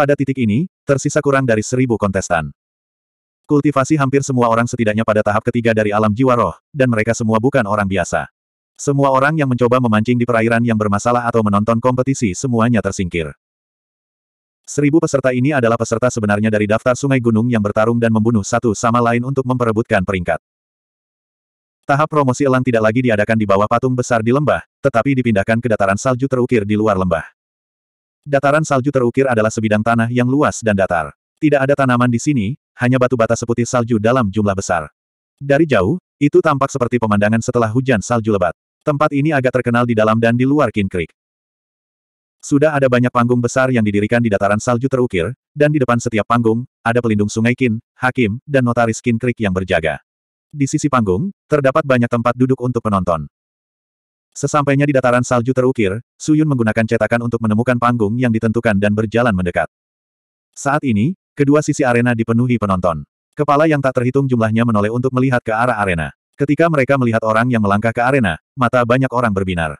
Pada titik ini, tersisa kurang dari seribu kontestan. Kultivasi hampir semua orang setidaknya pada tahap ketiga dari alam jiwa roh, dan mereka semua bukan orang biasa. Semua orang yang mencoba memancing di perairan yang bermasalah atau menonton kompetisi semuanya tersingkir. Seribu peserta ini adalah peserta sebenarnya dari daftar sungai gunung yang bertarung dan membunuh satu sama lain untuk memperebutkan peringkat. Tahap promosi elang tidak lagi diadakan di bawah patung besar di lembah, tetapi dipindahkan ke dataran salju terukir di luar lembah. Dataran salju terukir adalah sebidang tanah yang luas dan datar. Tidak ada tanaman di sini, hanya batu bata seputih salju dalam jumlah besar. Dari jauh, itu tampak seperti pemandangan setelah hujan salju lebat. Tempat ini agak terkenal di dalam dan di luar King Creek. Sudah ada banyak panggung besar yang didirikan di dataran salju terukir, dan di depan setiap panggung, ada pelindung sungai Kin, hakim, dan notaris Kin Creek yang berjaga. Di sisi panggung, terdapat banyak tempat duduk untuk penonton. Sesampainya di dataran salju terukir, Suyun menggunakan cetakan untuk menemukan panggung yang ditentukan dan berjalan mendekat. Saat ini, kedua sisi arena dipenuhi penonton. Kepala yang tak terhitung jumlahnya menoleh untuk melihat ke arah arena. Ketika mereka melihat orang yang melangkah ke arena, mata banyak orang berbinar.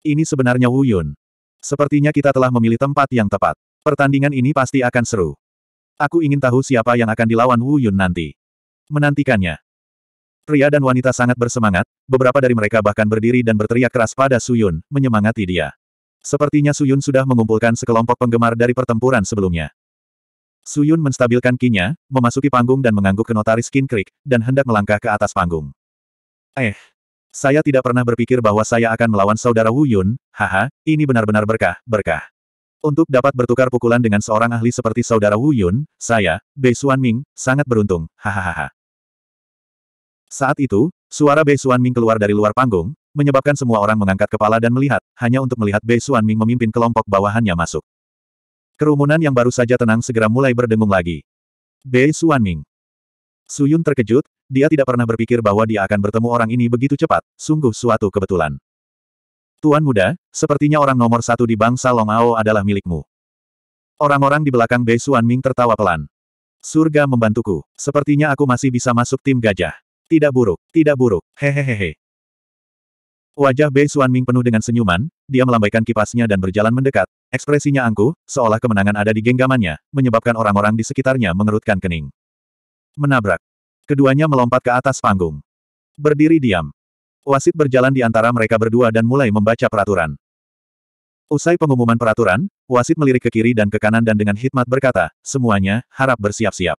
Ini sebenarnya Wu Yun. Sepertinya kita telah memilih tempat yang tepat. Pertandingan ini pasti akan seru. Aku ingin tahu siapa yang akan dilawan Wu Yun nanti. Menantikannya. Pria dan wanita sangat bersemangat, beberapa dari mereka bahkan berdiri dan berteriak keras pada Suyun, menyemangati dia. Sepertinya Suyun sudah mengumpulkan sekelompok penggemar dari pertempuran sebelumnya. Suyun menstabilkan kinya, memasuki panggung dan mengangguk ke notaris Kin Creek, dan hendak melangkah ke atas panggung. Eh, saya tidak pernah berpikir bahwa saya akan melawan saudara Wu Yun, haha, ini benar-benar berkah, berkah. Untuk dapat bertukar pukulan dengan seorang ahli seperti saudara Wu Yun, saya, Bei Xuan Ming, sangat beruntung, hahaha. Saat itu, suara Bei Ming keluar dari luar panggung, menyebabkan semua orang mengangkat kepala dan melihat, hanya untuk melihat Bei Ming memimpin kelompok bawahannya masuk. Kerumunan yang baru saja tenang segera mulai berdengung lagi. Bei Su Suyun terkejut, dia tidak pernah berpikir bahwa dia akan bertemu orang ini begitu cepat, sungguh suatu kebetulan. Tuan muda, sepertinya orang nomor satu di bangsa Long adalah milikmu. Orang-orang di belakang Bei Ming tertawa pelan. Surga membantuku, sepertinya aku masih bisa masuk tim gajah. Tidak buruk, tidak buruk, hehehehe. Wajah Bei Xuanming penuh dengan senyuman, dia melambaikan kipasnya dan berjalan mendekat. Ekspresinya angkuh, seolah kemenangan ada di genggamannya, menyebabkan orang-orang di sekitarnya mengerutkan kening. Menabrak. Keduanya melompat ke atas panggung. Berdiri diam. Wasit berjalan di antara mereka berdua dan mulai membaca peraturan. Usai pengumuman peraturan, wasit melirik ke kiri dan ke kanan dan dengan hikmat berkata, semuanya, harap bersiap-siap.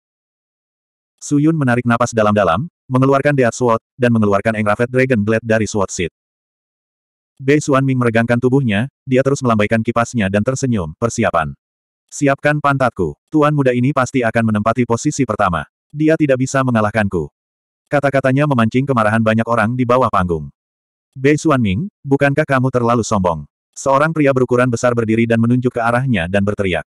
Suyun menarik napas dalam-dalam, mengeluarkan Death Sword, dan mengeluarkan Engravet Dragon Blade dari Sword Seed. Bei Ming meregangkan tubuhnya, dia terus melambaikan kipasnya dan tersenyum, persiapan. Siapkan pantatku, tuan muda ini pasti akan menempati posisi pertama. Dia tidak bisa mengalahkanku. Kata-katanya memancing kemarahan banyak orang di bawah panggung. Bei Ming, bukankah kamu terlalu sombong? Seorang pria berukuran besar berdiri dan menunjuk ke arahnya dan berteriak.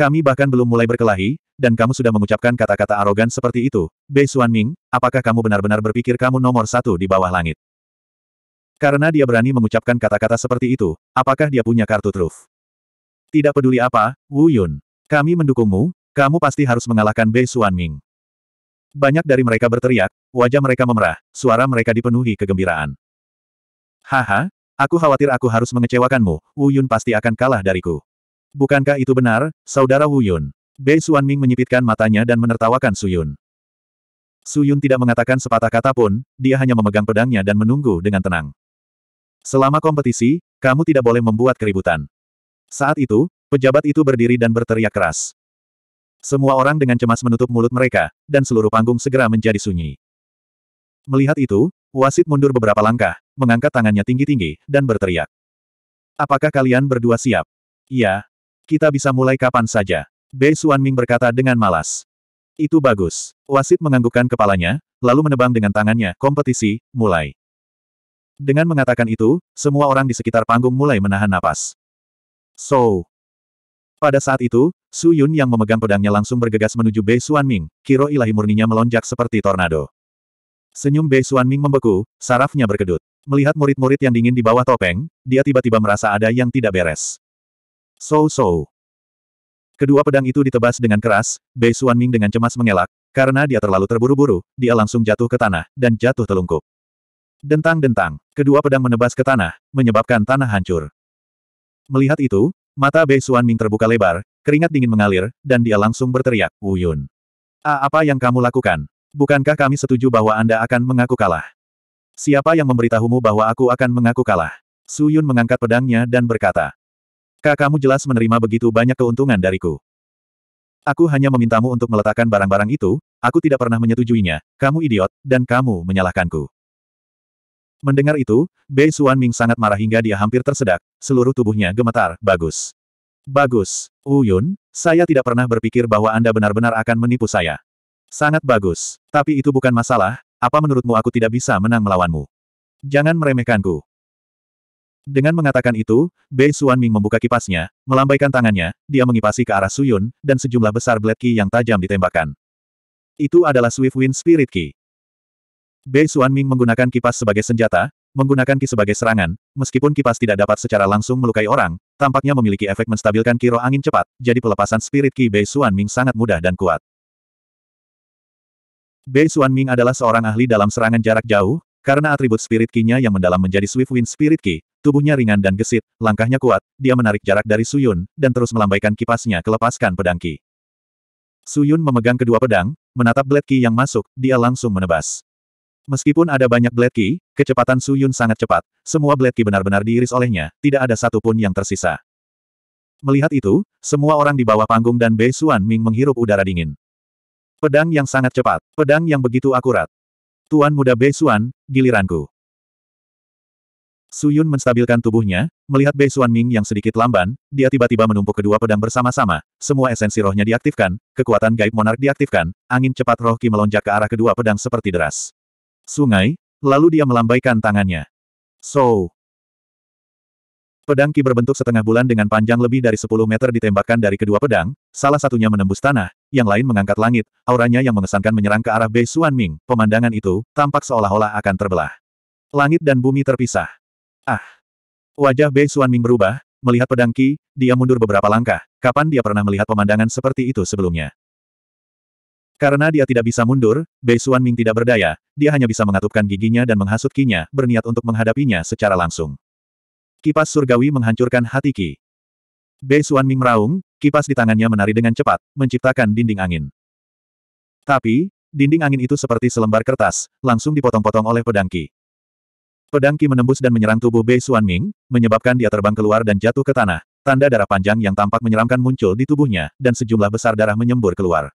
Kami bahkan belum mulai berkelahi, dan kamu sudah mengucapkan kata-kata arogan seperti itu. Bei Xuanming, apakah kamu benar-benar berpikir kamu nomor satu di bawah langit? Karena dia berani mengucapkan kata-kata seperti itu, apakah dia punya kartu truf? Tidak peduli apa, Wu Yun. Kami mendukungmu, kamu pasti harus mengalahkan Bei Xuanming. Banyak dari mereka berteriak, wajah mereka memerah, suara mereka dipenuhi kegembiraan. Haha, aku khawatir aku harus mengecewakanmu, Wu Yun pasti akan kalah dariku. Bukankah itu benar, saudara Wu Yun? Bei Ming menyipitkan matanya dan menertawakan Su Yun. Su Yun tidak mengatakan sepatah kata pun, dia hanya memegang pedangnya dan menunggu dengan tenang. Selama kompetisi, kamu tidak boleh membuat keributan. Saat itu, pejabat itu berdiri dan berteriak keras. Semua orang dengan cemas menutup mulut mereka, dan seluruh panggung segera menjadi sunyi. Melihat itu, wasit mundur beberapa langkah, mengangkat tangannya tinggi-tinggi, dan berteriak. Apakah kalian berdua siap? Iya, kita bisa mulai kapan saja. Bei Suanming berkata dengan malas. Itu bagus. Wasit menganggukkan kepalanya, lalu menebang dengan tangannya, kompetisi, mulai. Dengan mengatakan itu, semua orang di sekitar panggung mulai menahan napas. So. Pada saat itu, Su Yun yang memegang pedangnya langsung bergegas menuju Bei Suanming, kiro ilahi murninya melonjak seperti tornado. Senyum Bei Suanming membeku, sarafnya berkedut. Melihat murid-murid yang dingin di bawah topeng, dia tiba-tiba merasa ada yang tidak beres. So-so. Kedua pedang itu ditebas dengan keras, Bei Ming dengan cemas mengelak, karena dia terlalu terburu-buru, dia langsung jatuh ke tanah, dan jatuh telungkup. Dentang-dentang, kedua pedang menebas ke tanah, menyebabkan tanah hancur. Melihat itu, mata Bei Ming terbuka lebar, keringat dingin mengalir, dan dia langsung berteriak, Wuyun. A ah, apa yang kamu lakukan? Bukankah kami setuju bahwa Anda akan mengaku kalah? Siapa yang memberitahumu bahwa aku akan mengaku kalah? Suyun mengangkat pedangnya dan berkata, Kakakmu jelas menerima begitu banyak keuntungan dariku. Aku hanya memintamu untuk meletakkan barang-barang itu, aku tidak pernah menyetujuinya, kamu idiot, dan kamu menyalahkanku. Mendengar itu, Bei Suan Ming sangat marah hingga dia hampir tersedak, seluruh tubuhnya gemetar, bagus. Bagus, Uyun, saya tidak pernah berpikir bahwa Anda benar-benar akan menipu saya. Sangat bagus, tapi itu bukan masalah, apa menurutmu aku tidak bisa menang melawanmu? Jangan meremehkanku. Dengan mengatakan itu, Bei Ming membuka kipasnya, melambaikan tangannya, dia mengipasi ke arah Suyun, dan sejumlah besar Blade Ki yang tajam ditembakkan. Itu adalah Swift Wind Spirit Ki. Bei Ming menggunakan kipas sebagai senjata, menggunakan ki sebagai serangan, meskipun kipas tidak dapat secara langsung melukai orang, tampaknya memiliki efek menstabilkan kiro angin cepat, jadi pelepasan Spirit Ki Bei Ming sangat mudah dan kuat. Bei Ming adalah seorang ahli dalam serangan jarak jauh, karena atribut spirit key nya yang mendalam menjadi Swift Wind Spirit key, tubuhnya ringan dan gesit, langkahnya kuat, dia menarik jarak dari Suyun, dan terus melambaikan kipasnya kelepaskan pedang Ki. Suyun memegang kedua pedang, menatap blade Ki yang masuk, dia langsung menebas. Meskipun ada banyak blade Ki, kecepatan Suyun sangat cepat, semua blade Ki benar-benar diiris olehnya, tidak ada satupun yang tersisa. Melihat itu, semua orang di bawah panggung dan Bei Suan Ming menghirup udara dingin. Pedang yang sangat cepat, pedang yang begitu akurat, Tuan muda Beisuan, giliranku. Suyun menstabilkan tubuhnya, melihat Beisuan Ming yang sedikit lamban, dia tiba-tiba menumpuk kedua pedang bersama-sama, semua esensi rohnya diaktifkan, kekuatan gaib monark diaktifkan, angin cepat roh Ki melonjak ke arah kedua pedang seperti deras. Sungai, lalu dia melambaikan tangannya. So, Pedang Ki berbentuk setengah bulan dengan panjang lebih dari 10 meter ditembakkan dari kedua pedang, salah satunya menembus tanah, yang lain mengangkat langit, auranya yang mengesankan menyerang ke arah Bei Xuan Ming, pemandangan itu, tampak seolah-olah akan terbelah. Langit dan bumi terpisah. Ah! Wajah Bei Xuan Ming berubah, melihat pedang Qi, dia mundur beberapa langkah, kapan dia pernah melihat pemandangan seperti itu sebelumnya. Karena dia tidak bisa mundur, Bei Xuan Ming tidak berdaya, dia hanya bisa mengatupkan giginya dan menghasut Qi-nya, berniat untuk menghadapinya secara langsung. Kipas surgawi menghancurkan hati Ki. Bei Xuan Ming meraung, kipas di tangannya menari dengan cepat, menciptakan dinding angin. Tapi, dinding angin itu seperti selembar kertas, langsung dipotong-potong oleh pedangki. Pedangki menembus dan menyerang tubuh Bei Xuan Ming, menyebabkan dia terbang keluar dan jatuh ke tanah. Tanda darah panjang yang tampak menyeramkan muncul di tubuhnya, dan sejumlah besar darah menyembur keluar.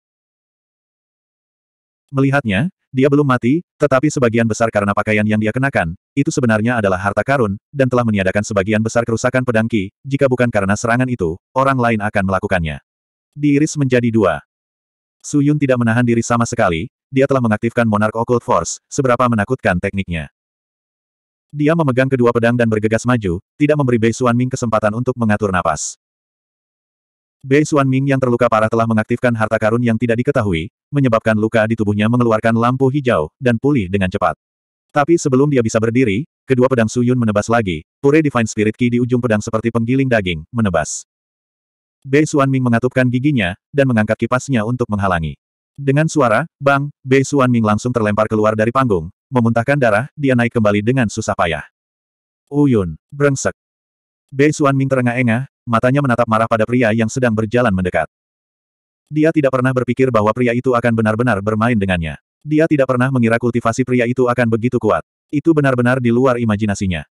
Melihatnya, dia belum mati, tetapi sebagian besar karena pakaian yang dia kenakan, itu sebenarnya adalah harta karun, dan telah meniadakan sebagian besar kerusakan pedangki. jika bukan karena serangan itu, orang lain akan melakukannya. Diiris menjadi dua. Su Yun tidak menahan diri sama sekali, dia telah mengaktifkan Monarch Occult Force, seberapa menakutkan tekniknya. Dia memegang kedua pedang dan bergegas maju, tidak memberi Bei Suan Ming kesempatan untuk mengatur napas. Bei Xuanming yang terluka parah telah mengaktifkan harta karun yang tidak diketahui, menyebabkan luka di tubuhnya mengeluarkan lampu hijau, dan pulih dengan cepat. Tapi sebelum dia bisa berdiri, kedua pedang Suyun menebas lagi, pure Divine Spirit Ki di ujung pedang seperti penggiling daging, menebas. Bei Xuanming mengatupkan giginya, dan mengangkat kipasnya untuk menghalangi. Dengan suara, bang, Bei Xuanming langsung terlempar keluar dari panggung, memuntahkan darah, dia naik kembali dengan susah payah. Uyun, brengsek. Bei Xuanming terengah-engah, matanya menatap marah pada pria yang sedang berjalan mendekat. Dia tidak pernah berpikir bahwa pria itu akan benar-benar bermain dengannya. Dia tidak pernah mengira kultivasi pria itu akan begitu kuat. Itu benar-benar di luar imajinasinya.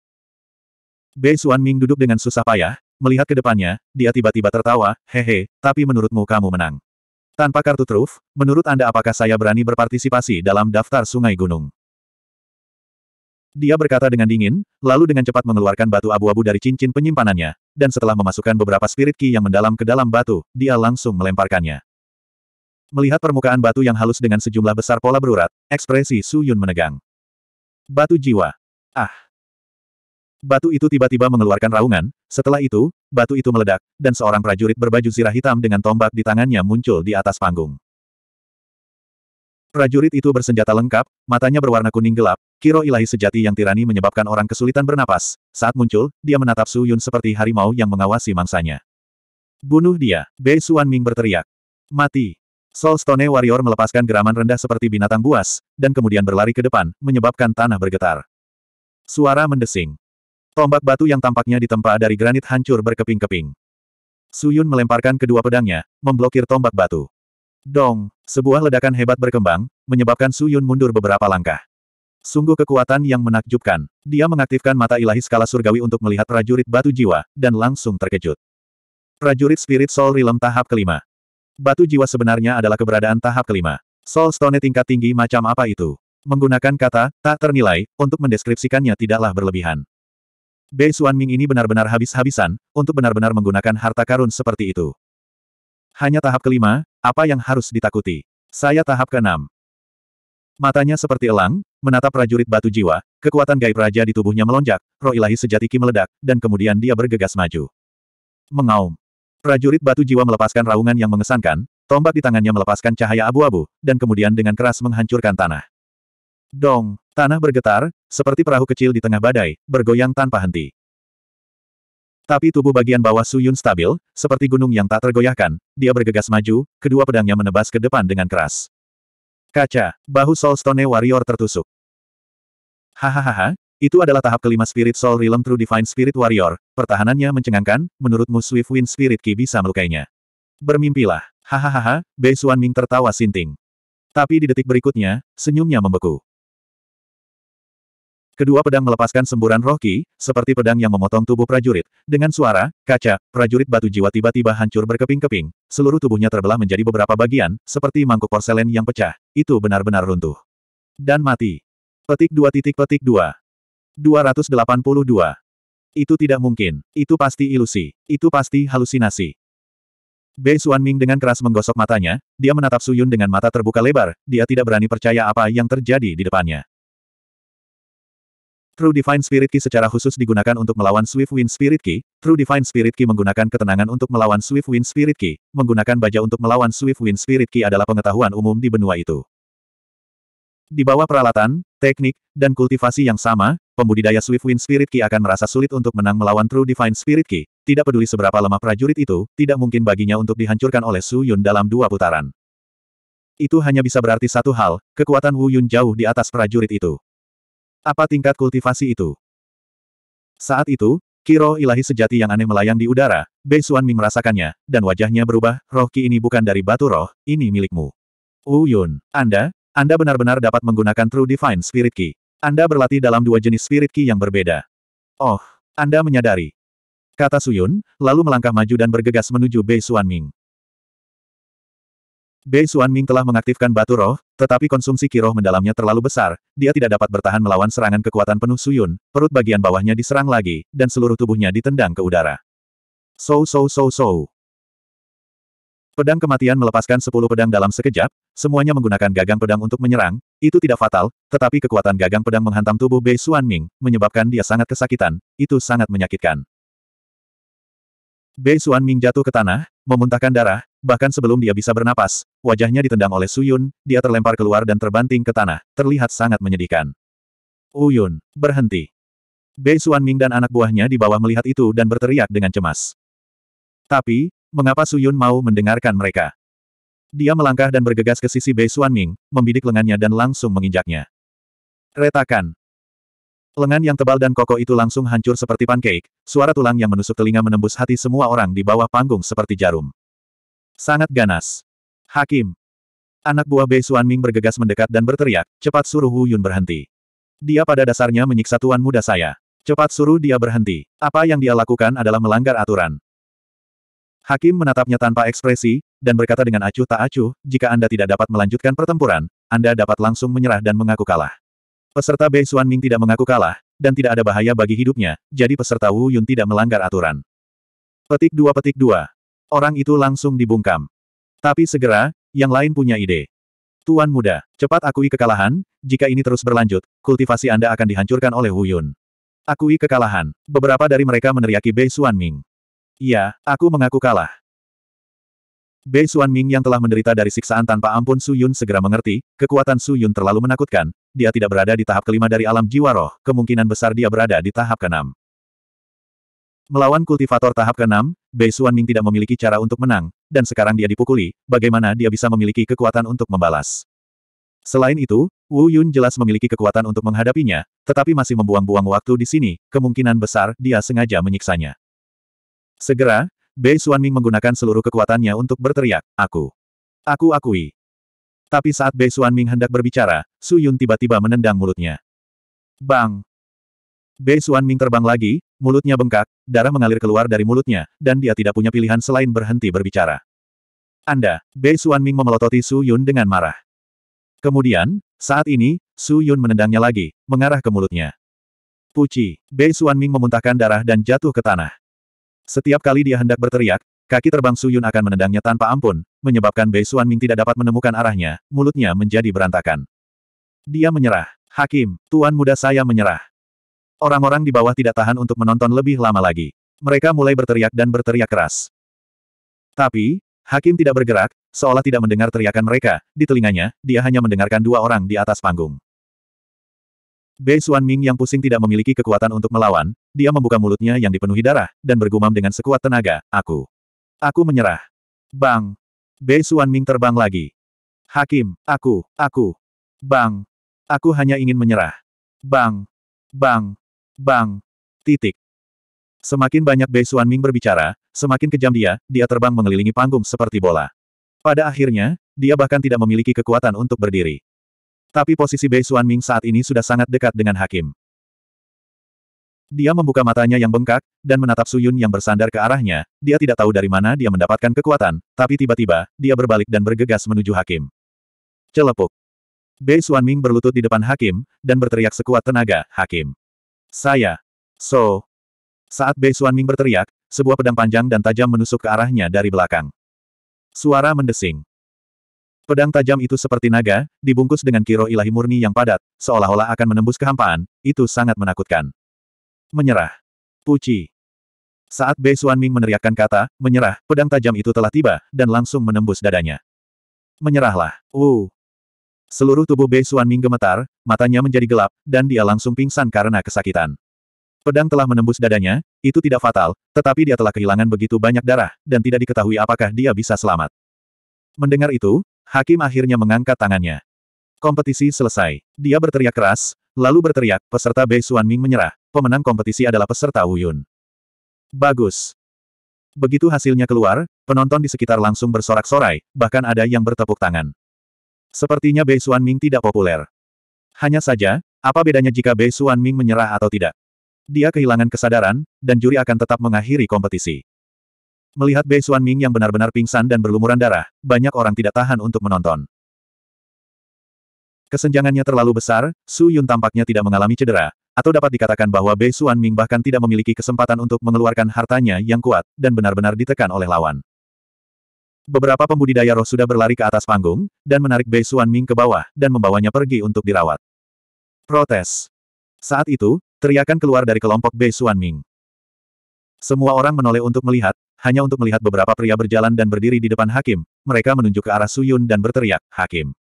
Bei Xuan Ming duduk dengan susah payah, melihat ke depannya, dia tiba-tiba tertawa, hehe, tapi menurutmu kamu menang. Tanpa kartu truf, menurut Anda apakah saya berani berpartisipasi dalam daftar sungai gunung? Dia berkata dengan dingin, lalu dengan cepat mengeluarkan batu abu-abu dari cincin penyimpanannya, dan setelah memasukkan beberapa spirit ki yang mendalam ke dalam batu, dia langsung melemparkannya. Melihat permukaan batu yang halus dengan sejumlah besar pola berurat, ekspresi Su Yun menegang. Batu jiwa. Ah. Batu itu tiba-tiba mengeluarkan raungan, setelah itu, batu itu meledak, dan seorang prajurit berbaju zirah hitam dengan tombak di tangannya muncul di atas panggung. Prajurit itu bersenjata lengkap, matanya berwarna kuning gelap, kiro ilahi sejati yang tirani menyebabkan orang kesulitan bernapas. Saat muncul, dia menatap Su Yun seperti harimau yang mengawasi mangsanya. Bunuh dia, Bei Xuan Ming berteriak. Mati. Soul Stone Warrior melepaskan geraman rendah seperti binatang buas, dan kemudian berlari ke depan, menyebabkan tanah bergetar. Suara mendesing. Tombak batu yang tampaknya ditempa dari granit hancur berkeping-keping. Su Yun melemparkan kedua pedangnya, memblokir tombak batu. Dong, sebuah ledakan hebat berkembang, menyebabkan Su Yun mundur beberapa langkah. Sungguh kekuatan yang menakjubkan. Dia mengaktifkan mata ilahi skala surgawi untuk melihat prajurit batu jiwa, dan langsung terkejut. Prajurit Spirit Soul Realm tahap kelima. Batu jiwa sebenarnya adalah keberadaan tahap kelima. Soul Stone tingkat tinggi macam apa itu? Menggunakan kata, tak ternilai, untuk mendeskripsikannya tidaklah berlebihan. Bei Xuanming ini benar-benar habis-habisan, untuk benar-benar menggunakan harta karun seperti itu. Hanya tahap kelima, apa yang harus ditakuti? Saya tahap keenam. Matanya seperti elang, menatap prajurit batu jiwa, kekuatan gaib raja di tubuhnya melonjak, roh ilahi sejati ki meledak, dan kemudian dia bergegas maju. Mengaum. Prajurit batu jiwa melepaskan raungan yang mengesankan, tombak di tangannya melepaskan cahaya abu-abu, dan kemudian dengan keras menghancurkan tanah. Dong, tanah bergetar, seperti perahu kecil di tengah badai, bergoyang tanpa henti. Tapi tubuh bagian bawah Suyun stabil, seperti gunung yang tak tergoyahkan, dia bergegas maju, kedua pedangnya menebas ke depan dengan keras. Kaca, bahu Soulstone Warrior tertusuk. Hahaha, itu adalah tahap kelima Spirit Soul Realm True Divine Spirit Warrior, pertahanannya mencengangkan, menurutmu Swift Wind Spirit Ki bisa melukainya. Bermimpilah, hahaha, Bei Suan Ming tertawa sinting. Tapi di detik berikutnya, senyumnya membeku. Kedua pedang melepaskan semburan roh ki, seperti pedang yang memotong tubuh prajurit. Dengan suara, kaca, prajurit batu jiwa tiba-tiba hancur berkeping-keping, seluruh tubuhnya terbelah menjadi beberapa bagian, seperti mangkuk porselen yang pecah. Itu benar-benar runtuh. Dan mati. Petik dua titik petik dua. 282. Itu tidak mungkin. Itu pasti ilusi. Itu pasti halusinasi. Bei Ming dengan keras menggosok matanya, dia menatap Suyun dengan mata terbuka lebar, dia tidak berani percaya apa yang terjadi di depannya. True Divine Spirit Key secara khusus digunakan untuk melawan Swift Wind Spirit Key. True Divine Spirit Key menggunakan ketenangan untuk melawan Swift Wind Spirit Key. Menggunakan baja untuk melawan Swift Wind Spirit Key adalah pengetahuan umum di benua itu. Di bawah peralatan, teknik, dan kultivasi yang sama, pembudidaya Swift Wind Spirit Key akan merasa sulit untuk menang melawan True Divine Spirit Key. Tidak peduli seberapa lemah prajurit itu, tidak mungkin baginya untuk dihancurkan oleh Su Yun dalam dua putaran. Itu hanya bisa berarti satu hal, kekuatan Wu Yun jauh di atas prajurit itu. Apa tingkat kultivasi itu? Saat itu, Kiro ilahi sejati yang aneh melayang di udara, Bei Suan Ming merasakannya, dan wajahnya berubah, roh ki ini bukan dari batu roh, ini milikmu. Yun, Anda, Anda benar-benar dapat menggunakan True Divine Spirit Ki. Anda berlatih dalam dua jenis Spirit Ki yang berbeda. Oh, Anda menyadari. Kata Suyun, lalu melangkah maju dan bergegas menuju Bei Suan Ming. Bei Xuanming telah mengaktifkan batu roh, tetapi konsumsi kiroh mendalamnya terlalu besar, dia tidak dapat bertahan melawan serangan kekuatan penuh suyun, perut bagian bawahnya diserang lagi, dan seluruh tubuhnya ditendang ke udara. So so so so. Pedang kematian melepaskan sepuluh pedang dalam sekejap, semuanya menggunakan gagang pedang untuk menyerang, itu tidak fatal, tetapi kekuatan gagang pedang menghantam tubuh Bei Xuanming, menyebabkan dia sangat kesakitan, itu sangat menyakitkan. Bei Xuanming jatuh ke tanah, memuntahkan darah, Bahkan sebelum dia bisa bernapas, wajahnya ditendang oleh Suyun, dia terlempar keluar dan terbanting ke tanah, terlihat sangat menyedihkan. Uyun, berhenti. Bei Suanming dan anak buahnya di bawah melihat itu dan berteriak dengan cemas. Tapi, mengapa Suyun mau mendengarkan mereka? Dia melangkah dan bergegas ke sisi Bei Suanming, membidik lengannya dan langsung menginjaknya. Retakan, Lengan yang tebal dan kokoh itu langsung hancur seperti pancake, suara tulang yang menusuk telinga menembus hati semua orang di bawah panggung seperti jarum. Sangat ganas. Hakim. Anak buah Bei Ming bergegas mendekat dan berteriak, cepat suruh Wu Yun berhenti. Dia pada dasarnya menyiksa tuan muda saya. Cepat suruh dia berhenti. Apa yang dia lakukan adalah melanggar aturan. Hakim menatapnya tanpa ekspresi, dan berkata dengan acuh tak acuh, jika Anda tidak dapat melanjutkan pertempuran, Anda dapat langsung menyerah dan mengaku kalah. Peserta Bei Ming tidak mengaku kalah, dan tidak ada bahaya bagi hidupnya, jadi peserta Wu Yun tidak melanggar aturan. Petik 2 Petik 2 Orang itu langsung dibungkam. Tapi segera, yang lain punya ide. Tuan muda, cepat akui kekalahan, jika ini terus berlanjut, kultivasi Anda akan dihancurkan oleh Wu Yun. Akui kekalahan. Beberapa dari mereka meneriaki Bei Ming. Iya, aku mengaku kalah. Bei Ming yang telah menderita dari siksaan tanpa ampun Su Yun segera mengerti, kekuatan Su Yun terlalu menakutkan, dia tidak berada di tahap kelima dari alam jiwa roh, kemungkinan besar dia berada di tahap keenam. Melawan kultivator tahap ke-6, Bei Ming tidak memiliki cara untuk menang, dan sekarang dia dipukuli, bagaimana dia bisa memiliki kekuatan untuk membalas. Selain itu, Wu Yun jelas memiliki kekuatan untuk menghadapinya, tetapi masih membuang-buang waktu di sini, kemungkinan besar dia sengaja menyiksanya. Segera, Bei Ming menggunakan seluruh kekuatannya untuk berteriak, Aku! Aku akui! Tapi saat Bei Ming hendak berbicara, Su Yun tiba-tiba menendang mulutnya. Bang! Bei Ming terbang lagi, mulutnya bengkak, darah mengalir keluar dari mulutnya, dan dia tidak punya pilihan selain berhenti berbicara. Anda, Bei Ming memelototi Su Yun dengan marah. Kemudian, saat ini, Su Yun menendangnya lagi, mengarah ke mulutnya. Puci, Bei Ming memuntahkan darah dan jatuh ke tanah. Setiap kali dia hendak berteriak, kaki terbang Su Yun akan menendangnya tanpa ampun, menyebabkan Bei Ming tidak dapat menemukan arahnya, mulutnya menjadi berantakan. Dia menyerah. Hakim, tuan muda saya menyerah. Orang-orang di bawah tidak tahan untuk menonton lebih lama lagi. Mereka mulai berteriak dan berteriak keras. Tapi, Hakim tidak bergerak, seolah tidak mendengar teriakan mereka, di telinganya, dia hanya mendengarkan dua orang di atas panggung. Bei Xuanming yang pusing tidak memiliki kekuatan untuk melawan, dia membuka mulutnya yang dipenuhi darah, dan bergumam dengan sekuat tenaga, aku. Aku menyerah. Bang! Bei Xuanming terbang lagi. Hakim, aku, aku. Bang! Aku hanya ingin menyerah. Bang! Bang! Bang! Titik. Semakin banyak Bei Ming berbicara, semakin kejam dia, dia terbang mengelilingi panggung seperti bola. Pada akhirnya, dia bahkan tidak memiliki kekuatan untuk berdiri. Tapi posisi Bei Ming saat ini sudah sangat dekat dengan hakim. Dia membuka matanya yang bengkak, dan menatap Suyun yang bersandar ke arahnya, dia tidak tahu dari mana dia mendapatkan kekuatan, tapi tiba-tiba, dia berbalik dan bergegas menuju hakim. Celepuk. Bei Ming berlutut di depan hakim, dan berteriak sekuat tenaga, hakim. Saya. So. Saat Bei Xuanming berteriak, sebuah pedang panjang dan tajam menusuk ke arahnya dari belakang. Suara mendesing. Pedang tajam itu seperti naga, dibungkus dengan kiro ilahi murni yang padat, seolah-olah akan menembus kehampaan, itu sangat menakutkan. Menyerah. Puci. Saat Bei Xuanming meneriakkan kata, menyerah, pedang tajam itu telah tiba, dan langsung menembus dadanya. Menyerahlah. Uh. Seluruh tubuh Bei Xuan Ming gemetar, matanya menjadi gelap, dan dia langsung pingsan karena kesakitan. Pedang telah menembus dadanya, itu tidak fatal, tetapi dia telah kehilangan begitu banyak darah, dan tidak diketahui apakah dia bisa selamat. Mendengar itu, Hakim akhirnya mengangkat tangannya. Kompetisi selesai. Dia berteriak keras, lalu berteriak, peserta Bei Xuan Ming menyerah, pemenang kompetisi adalah peserta Wu Yun. Bagus. Begitu hasilnya keluar, penonton di sekitar langsung bersorak-sorai, bahkan ada yang bertepuk tangan. Sepertinya Bei Xuan Ming tidak populer. Hanya saja, apa bedanya jika Bei Xuan Ming menyerah atau tidak? Dia kehilangan kesadaran, dan juri akan tetap mengakhiri kompetisi. Melihat Bei Xuan Ming yang benar-benar pingsan dan berlumuran darah, banyak orang tidak tahan untuk menonton. Kesenjangannya terlalu besar, Su Yun tampaknya tidak mengalami cedera, atau dapat dikatakan bahwa Bei Xuan Ming bahkan tidak memiliki kesempatan untuk mengeluarkan hartanya yang kuat, dan benar-benar ditekan oleh lawan. Beberapa pembudidaya roh sudah berlari ke atas panggung, dan menarik Bei Xuan Ming ke bawah, dan membawanya pergi untuk dirawat. Protes. Saat itu, teriakan keluar dari kelompok Bei Xuan Ming. Semua orang menoleh untuk melihat, hanya untuk melihat beberapa pria berjalan dan berdiri di depan hakim, mereka menunjuk ke arah Suyun dan berteriak, Hakim.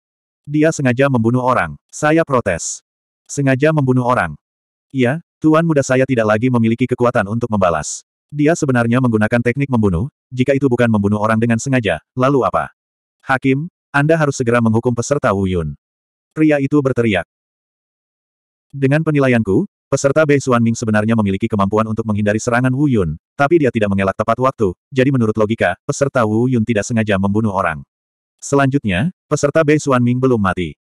Dia sengaja membunuh orang. Saya protes. Sengaja membunuh orang. Iya, Tuan muda saya tidak lagi memiliki kekuatan untuk membalas. Dia sebenarnya menggunakan teknik membunuh, jika itu bukan membunuh orang dengan sengaja, lalu apa? Hakim, Anda harus segera menghukum peserta Wuyun. Pria itu berteriak. Dengan penilaianku, peserta Bei Xuanming sebenarnya memiliki kemampuan untuk menghindari serangan Wuyun, tapi dia tidak mengelak tepat waktu, jadi menurut logika, peserta Wuyun tidak sengaja membunuh orang. Selanjutnya, peserta Bei Xuanming belum mati.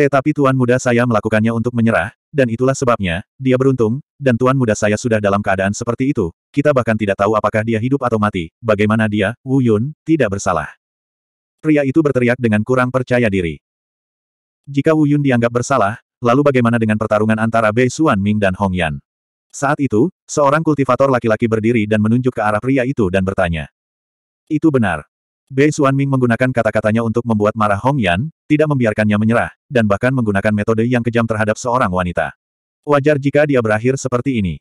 Tetapi tuan muda saya melakukannya untuk menyerah, dan itulah sebabnya, dia beruntung, dan tuan muda saya sudah dalam keadaan seperti itu, kita bahkan tidak tahu apakah dia hidup atau mati, bagaimana dia, Wu Yun, tidak bersalah. Pria itu berteriak dengan kurang percaya diri. Jika Wu Yun dianggap bersalah, lalu bagaimana dengan pertarungan antara Bei Xuan Ming dan Hong Yan? Saat itu, seorang kultivator laki-laki berdiri dan menunjuk ke arah pria itu dan bertanya. Itu benar. Bei Xuan Ming menggunakan kata-katanya untuk membuat marah Hong Yan, tidak membiarkannya menyerah, dan bahkan menggunakan metode yang kejam terhadap seorang wanita. Wajar jika dia berakhir seperti ini.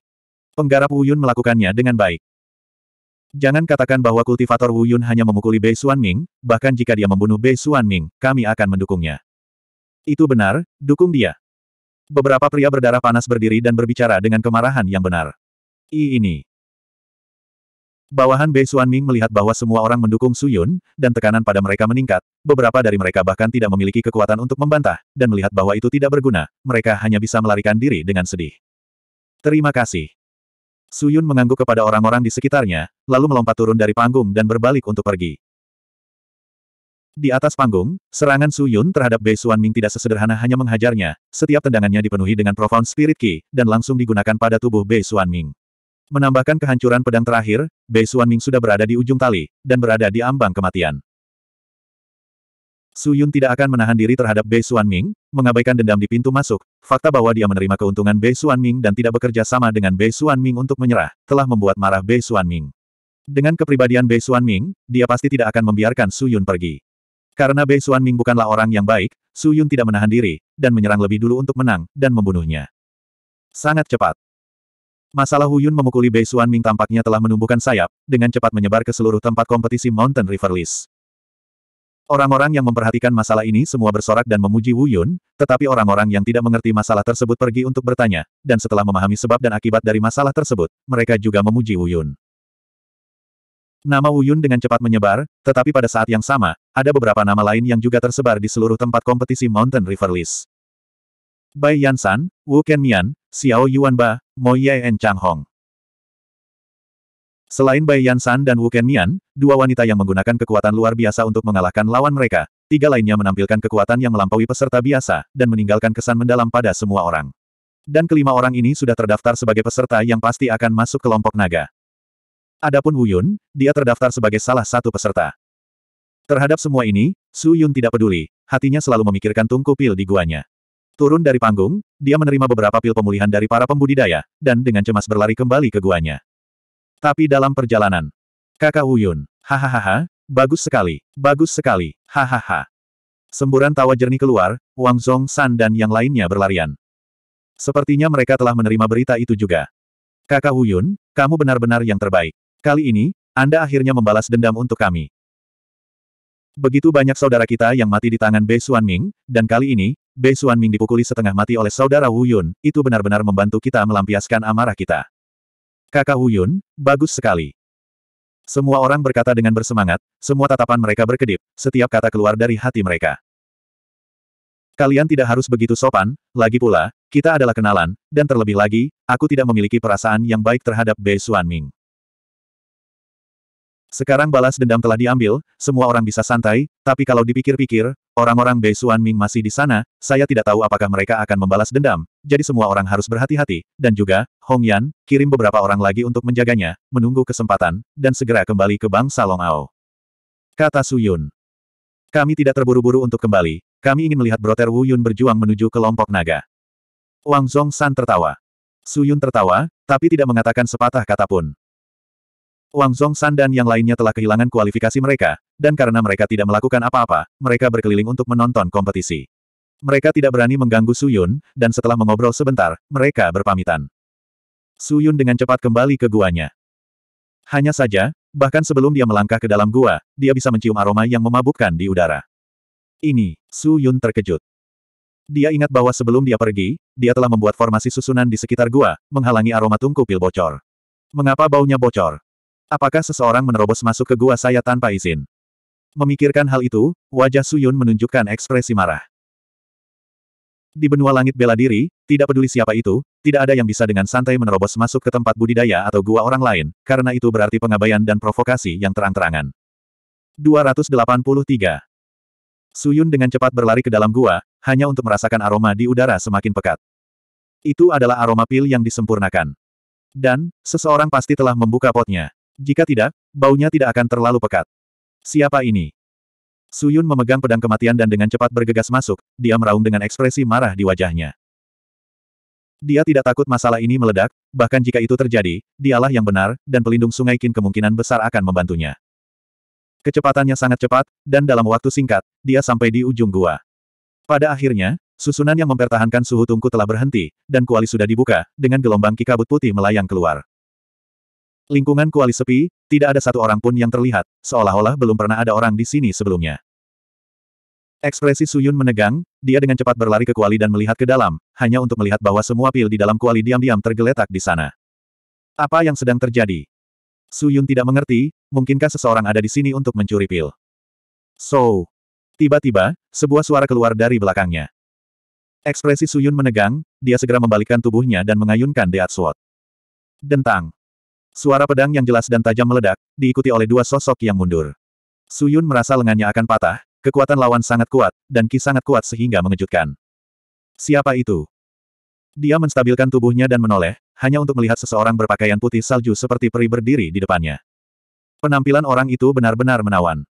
Penggarap Wuyun melakukannya dengan baik. Jangan katakan bahwa kultivator Wuyun hanya memukuli Bei Xuan Ming, bahkan jika dia membunuh Bei Xuan Ming, kami akan mendukungnya. Itu benar, dukung dia. Beberapa pria berdarah panas berdiri dan berbicara dengan kemarahan yang benar. I ini. Bawahan Bei Ming melihat bahwa semua orang mendukung Su Yun, dan tekanan pada mereka meningkat, beberapa dari mereka bahkan tidak memiliki kekuatan untuk membantah, dan melihat bahwa itu tidak berguna, mereka hanya bisa melarikan diri dengan sedih. Terima kasih. Su Yun mengangguk kepada orang-orang di sekitarnya, lalu melompat turun dari panggung dan berbalik untuk pergi. Di atas panggung, serangan Su Yun terhadap Bei Ming tidak sesederhana hanya menghajarnya, setiap tendangannya dipenuhi dengan profound spirit key, dan langsung digunakan pada tubuh Bei Ming. Menambahkan kehancuran pedang terakhir, Bei Xuanming sudah berada di ujung tali, dan berada di ambang kematian. Su Yun tidak akan menahan diri terhadap Bei Xuanming, mengabaikan dendam di pintu masuk, fakta bahwa dia menerima keuntungan Bei Xuanming dan tidak bekerja sama dengan Bei Xuanming untuk menyerah, telah membuat marah Bei Xuanming. Dengan kepribadian Bei Xuanming, dia pasti tidak akan membiarkan Su Yun pergi. Karena Bei Xuanming bukanlah orang yang baik, Su Yun tidak menahan diri, dan menyerang lebih dulu untuk menang, dan membunuhnya. Sangat cepat. Masalah Huyun memukuli Bei Xuan Ming tampaknya telah menumbuhkan sayap, dengan cepat menyebar ke seluruh tempat kompetisi Mountain River List. Orang-orang yang memperhatikan masalah ini semua bersorak dan memuji Wu Yun, tetapi orang-orang yang tidak mengerti masalah tersebut pergi untuk bertanya, dan setelah memahami sebab dan akibat dari masalah tersebut, mereka juga memuji Wu Yun. Nama Wu Yun dengan cepat menyebar, tetapi pada saat yang sama, ada beberapa nama lain yang juga tersebar di seluruh tempat kompetisi Mountain River List. Bai Yansan, Wu Kenmian, Xiao Yuanba, Mo Ye and Chang Hong. Selain Bai Yan San dan Wu Ken Mian, dua wanita yang menggunakan kekuatan luar biasa untuk mengalahkan lawan mereka, tiga lainnya menampilkan kekuatan yang melampaui peserta biasa, dan meninggalkan kesan mendalam pada semua orang. Dan kelima orang ini sudah terdaftar sebagai peserta yang pasti akan masuk kelompok naga. Adapun Wu Yun, dia terdaftar sebagai salah satu peserta. Terhadap semua ini, Su Yun tidak peduli, hatinya selalu memikirkan tungku pil di guanya. Turun dari panggung, dia menerima beberapa pil pemulihan dari para pembudidaya, dan dengan cemas berlari kembali ke guanya. Tapi dalam perjalanan, kakak Wuyun, hahaha, bagus sekali, bagus sekali, hahaha. Semburan tawa jernih keluar, Wang Zong San dan yang lainnya berlarian. Sepertinya mereka telah menerima berita itu juga. Kakak Wuyun, kamu benar-benar yang terbaik. Kali ini, Anda akhirnya membalas dendam untuk kami. Begitu banyak saudara kita yang mati di tangan Bei Xuan Ming, dan kali ini, Bei Ming dipukuli setengah mati oleh saudara Wu Yun, itu benar-benar membantu kita melampiaskan amarah kita. Kakak Wu Yun, bagus sekali. Semua orang berkata dengan bersemangat, semua tatapan mereka berkedip, setiap kata keluar dari hati mereka. Kalian tidak harus begitu sopan, lagi pula, kita adalah kenalan, dan terlebih lagi, aku tidak memiliki perasaan yang baik terhadap Bei Ming. Sekarang balas dendam telah diambil, semua orang bisa santai, tapi kalau dipikir-pikir, orang-orang Bei Suan Ming masih di sana, saya tidak tahu apakah mereka akan membalas dendam, jadi semua orang harus berhati-hati, dan juga, Hong Yan, kirim beberapa orang lagi untuk menjaganya, menunggu kesempatan, dan segera kembali ke bangsa Long Ao. Kata Su Yun. Kami tidak terburu-buru untuk kembali, kami ingin melihat Broter Wu Yun berjuang menuju kelompok naga. Wang Zhong San tertawa. Su Yun tertawa, tapi tidak mengatakan sepatah kata pun. Wang Zhongshan dan yang lainnya telah kehilangan kualifikasi mereka, dan karena mereka tidak melakukan apa-apa, mereka berkeliling untuk menonton kompetisi. Mereka tidak berani mengganggu Su Yun, dan setelah mengobrol sebentar, mereka berpamitan. Su Yun dengan cepat kembali ke guanya. Hanya saja, bahkan sebelum dia melangkah ke dalam gua, dia bisa mencium aroma yang memabukkan di udara. Ini, Su Yun terkejut. Dia ingat bahwa sebelum dia pergi, dia telah membuat formasi susunan di sekitar gua, menghalangi aroma tungku pil bocor. Mengapa baunya bocor? Apakah seseorang menerobos masuk ke gua saya tanpa izin? Memikirkan hal itu, wajah Suyun menunjukkan ekspresi marah. Di benua langit bela diri, tidak peduli siapa itu, tidak ada yang bisa dengan santai menerobos masuk ke tempat budidaya atau gua orang lain, karena itu berarti pengabaian dan provokasi yang terang-terangan. 283. Suyun dengan cepat berlari ke dalam gua, hanya untuk merasakan aroma di udara semakin pekat. Itu adalah aroma pil yang disempurnakan. Dan, seseorang pasti telah membuka potnya. Jika tidak, baunya tidak akan terlalu pekat. Siapa ini? Suyun memegang pedang kematian dan dengan cepat bergegas masuk, dia meraung dengan ekspresi marah di wajahnya. Dia tidak takut masalah ini meledak, bahkan jika itu terjadi, dialah yang benar, dan pelindung sungai Kin kemungkinan besar akan membantunya. Kecepatannya sangat cepat, dan dalam waktu singkat, dia sampai di ujung gua. Pada akhirnya, susunan yang mempertahankan suhu tungku telah berhenti, dan kuali sudah dibuka, dengan gelombang kikabut putih melayang keluar. Lingkungan kuali sepi, tidak ada satu orang pun yang terlihat, seolah-olah belum pernah ada orang di sini sebelumnya. Ekspresi Suyun menegang, dia dengan cepat berlari ke kuali dan melihat ke dalam, hanya untuk melihat bahwa semua pil di dalam kuali diam-diam tergeletak di sana. Apa yang sedang terjadi? Suyun tidak mengerti, mungkinkah seseorang ada di sini untuk mencuri pil? So, tiba-tiba, sebuah suara keluar dari belakangnya. Ekspresi Suyun menegang, dia segera membalikkan tubuhnya dan mengayunkan Deat Sword. Dentang. Suara pedang yang jelas dan tajam meledak, diikuti oleh dua sosok yang mundur. Suyun merasa lengannya akan patah, kekuatan lawan sangat kuat, dan Ki sangat kuat sehingga mengejutkan. Siapa itu? Dia menstabilkan tubuhnya dan menoleh, hanya untuk melihat seseorang berpakaian putih salju seperti peri berdiri di depannya. Penampilan orang itu benar-benar menawan.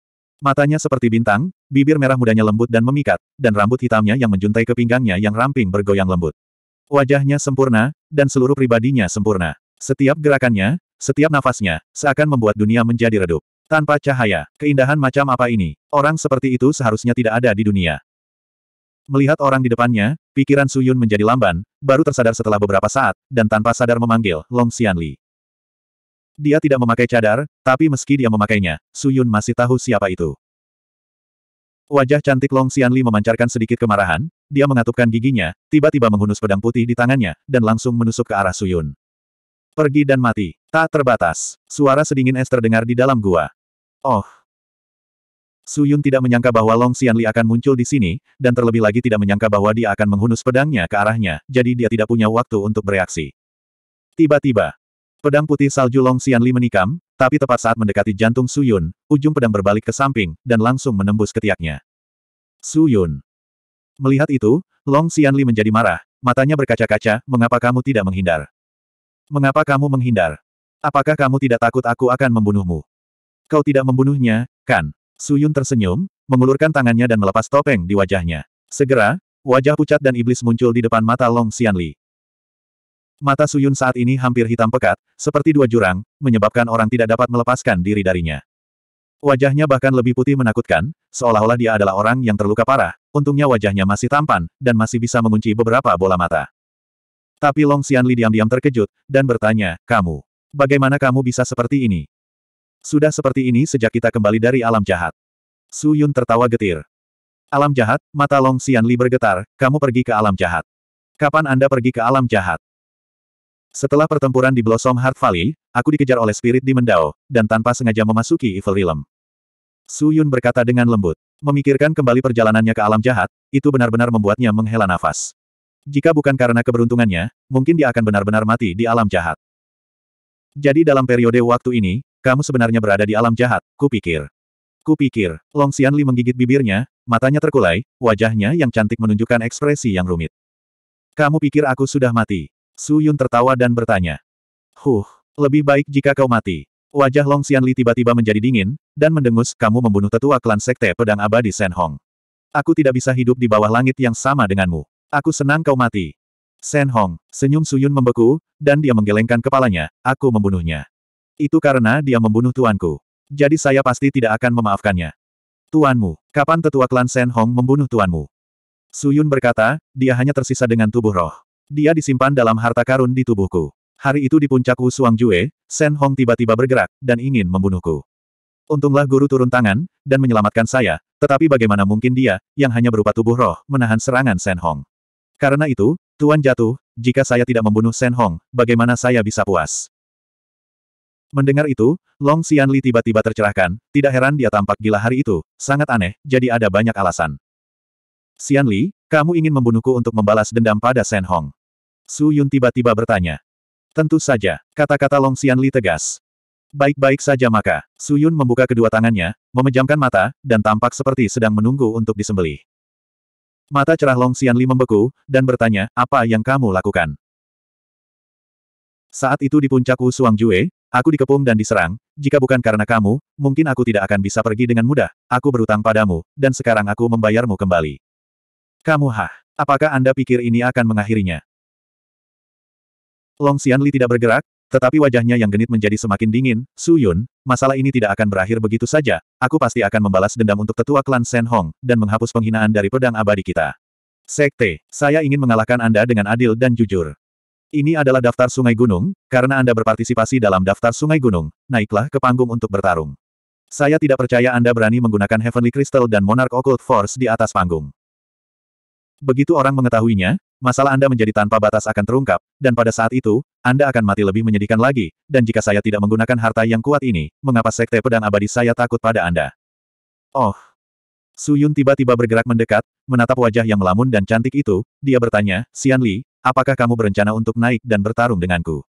Matanya seperti bintang, bibir merah mudanya lembut dan memikat, dan rambut hitamnya yang menjuntai ke pinggangnya yang ramping bergoyang lembut. Wajahnya sempurna, dan seluruh pribadinya sempurna. Setiap gerakannya, setiap nafasnya, seakan membuat dunia menjadi redup. Tanpa cahaya, keindahan macam apa ini? Orang seperti itu seharusnya tidak ada di dunia. Melihat orang di depannya, pikiran Suyun menjadi lamban, baru tersadar setelah beberapa saat, dan tanpa sadar memanggil Long Xianli. Dia tidak memakai cadar, tapi meski dia memakainya, Suyun masih tahu siapa itu. Wajah cantik Long Xianli memancarkan sedikit kemarahan, dia mengatupkan giginya, tiba-tiba menghunus pedang putih di tangannya, dan langsung menusuk ke arah Suyun. Pergi dan mati. Tak terbatas. Suara sedingin es terdengar di dalam gua. Oh. Su Yun tidak menyangka bahwa Long Xianli akan muncul di sini, dan terlebih lagi tidak menyangka bahwa dia akan menghunus pedangnya ke arahnya, jadi dia tidak punya waktu untuk bereaksi. Tiba-tiba, pedang putih salju Long Xianli menikam, tapi tepat saat mendekati jantung Su Yun, ujung pedang berbalik ke samping, dan langsung menembus ketiaknya. Su Yun. Melihat itu, Long Xianli menjadi marah, matanya berkaca-kaca, mengapa kamu tidak menghindar? Mengapa kamu menghindar? Apakah kamu tidak takut aku akan membunuhmu? Kau tidak membunuhnya, kan? Suyun tersenyum, mengulurkan tangannya dan melepas topeng di wajahnya. Segera, wajah pucat dan iblis muncul di depan mata Long Xianli. Mata Suyun saat ini hampir hitam pekat, seperti dua jurang, menyebabkan orang tidak dapat melepaskan diri darinya. Wajahnya bahkan lebih putih menakutkan, seolah-olah dia adalah orang yang terluka parah, untungnya wajahnya masih tampan, dan masih bisa mengunci beberapa bola mata. Tapi Long Xianli diam-diam terkejut, dan bertanya, kamu, bagaimana kamu bisa seperti ini? Sudah seperti ini sejak kita kembali dari alam jahat. Su Yun tertawa getir. Alam jahat, mata Long Xianli bergetar, kamu pergi ke alam jahat. Kapan Anda pergi ke alam jahat? Setelah pertempuran di Blossom Heart Valley, aku dikejar oleh spirit di Mendao, dan tanpa sengaja memasuki Evil Realm. Su Yun berkata dengan lembut. Memikirkan kembali perjalanannya ke alam jahat, itu benar-benar membuatnya menghela nafas. Jika bukan karena keberuntungannya, mungkin dia akan benar-benar mati di alam jahat. Jadi dalam periode waktu ini, kamu sebenarnya berada di alam jahat, kupikir. Kupikir, Long Xianli menggigit bibirnya, matanya terkulai, wajahnya yang cantik menunjukkan ekspresi yang rumit. Kamu pikir aku sudah mati? Su Yun tertawa dan bertanya. Huh, lebih baik jika kau mati. Wajah Long Xianli tiba-tiba menjadi dingin, dan mendengus, kamu membunuh tetua klan sekte pedang abadi Shen Hong. Aku tidak bisa hidup di bawah langit yang sama denganmu. Aku senang kau mati. Sen Hong, senyum Suyun membeku, dan dia menggelengkan kepalanya, aku membunuhnya. Itu karena dia membunuh tuanku. Jadi saya pasti tidak akan memaafkannya. Tuanmu, kapan tetua klan Sen Hong membunuh tuanmu? Suyun berkata, dia hanya tersisa dengan tubuh roh. Dia disimpan dalam harta karun di tubuhku. Hari itu di puncak Wusuang Suang Jue, Sen Hong tiba-tiba bergerak, dan ingin membunuhku. Untunglah guru turun tangan, dan menyelamatkan saya, tetapi bagaimana mungkin dia, yang hanya berupa tubuh roh, menahan serangan Sen Hong. Karena itu, Tuan jatuh, jika saya tidak membunuh Shen Hong, bagaimana saya bisa puas? Mendengar itu, Long Xianli tiba-tiba tercerahkan, tidak heran dia tampak gila hari itu, sangat aneh, jadi ada banyak alasan. Xianli, kamu ingin membunuhku untuk membalas dendam pada Shen Hong? Su Yun tiba-tiba bertanya. Tentu saja, kata-kata Long Xianli tegas. Baik-baik saja maka, Su Yun membuka kedua tangannya, memejamkan mata, dan tampak seperti sedang menunggu untuk disembelih. Mata cerah Long Xianli membeku, dan bertanya, apa yang kamu lakukan? Saat itu di puncak Wu Suang Jue, aku dikepung dan diserang, jika bukan karena kamu, mungkin aku tidak akan bisa pergi dengan mudah, aku berutang padamu, dan sekarang aku membayarmu kembali. Kamu hah, apakah Anda pikir ini akan mengakhirinya? Long Xianli tidak bergerak, tetapi wajahnya yang genit menjadi semakin dingin, Su Yun, masalah ini tidak akan berakhir begitu saja, aku pasti akan membalas dendam untuk tetua klan Shen Hong, dan menghapus penghinaan dari pedang abadi kita. Sekte, saya ingin mengalahkan Anda dengan adil dan jujur. Ini adalah daftar sungai gunung, karena Anda berpartisipasi dalam daftar sungai gunung, naiklah ke panggung untuk bertarung. Saya tidak percaya Anda berani menggunakan Heavenly Crystal dan Monarch Occult Force di atas panggung. Begitu orang mengetahuinya, masalah Anda menjadi tanpa batas akan terungkap, dan pada saat itu, Anda akan mati lebih menyedihkan lagi, dan jika saya tidak menggunakan harta yang kuat ini, mengapa Sekte Pedang Abadi saya takut pada Anda? Oh. Suyun tiba-tiba bergerak mendekat, menatap wajah yang melamun dan cantik itu, dia bertanya, Xian Li, apakah kamu berencana untuk naik dan bertarung denganku?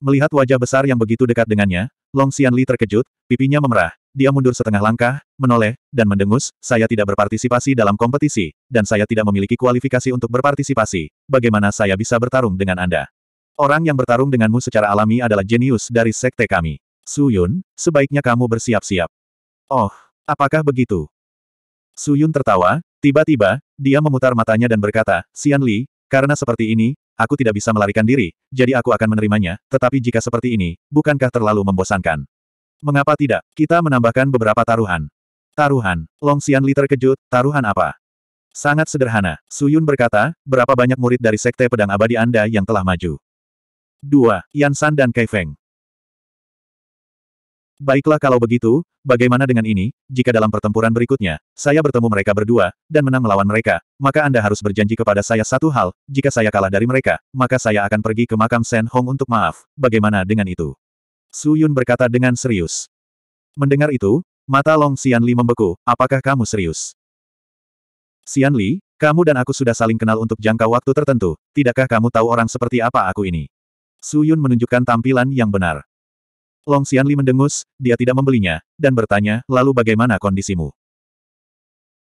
Melihat wajah besar yang begitu dekat dengannya, Long Xianli terkejut, pipinya memerah. Dia mundur setengah langkah, menoleh, dan mendengus, saya tidak berpartisipasi dalam kompetisi, dan saya tidak memiliki kualifikasi untuk berpartisipasi. Bagaimana saya bisa bertarung dengan Anda? Orang yang bertarung denganmu secara alami adalah jenius dari sekte kami. Su Yun. sebaiknya kamu bersiap-siap. Oh, apakah begitu? Su Yun tertawa, tiba-tiba, dia memutar matanya dan berkata, Xianli, karena seperti ini, aku tidak bisa melarikan diri, jadi aku akan menerimanya, tetapi jika seperti ini, bukankah terlalu membosankan? Mengapa tidak? Kita menambahkan beberapa taruhan. Taruhan. Long liter terkejut, taruhan apa? Sangat sederhana. Su Yun berkata, berapa banyak murid dari Sekte Pedang Abadi Anda yang telah maju? 2. Yan San dan Kai Feng. Baiklah kalau begitu, bagaimana dengan ini, jika dalam pertempuran berikutnya, saya bertemu mereka berdua, dan menang melawan mereka, maka Anda harus berjanji kepada saya satu hal, jika saya kalah dari mereka, maka saya akan pergi ke makam Sen Hong untuk maaf, bagaimana dengan itu? Su Yun berkata dengan serius. Mendengar itu, mata Long Xianli membeku, apakah kamu serius? Xianli, kamu dan aku sudah saling kenal untuk jangka waktu tertentu, tidakkah kamu tahu orang seperti apa aku ini? Su Yun menunjukkan tampilan yang benar. Long Xianli mendengus, dia tidak membelinya, dan bertanya, lalu bagaimana kondisimu?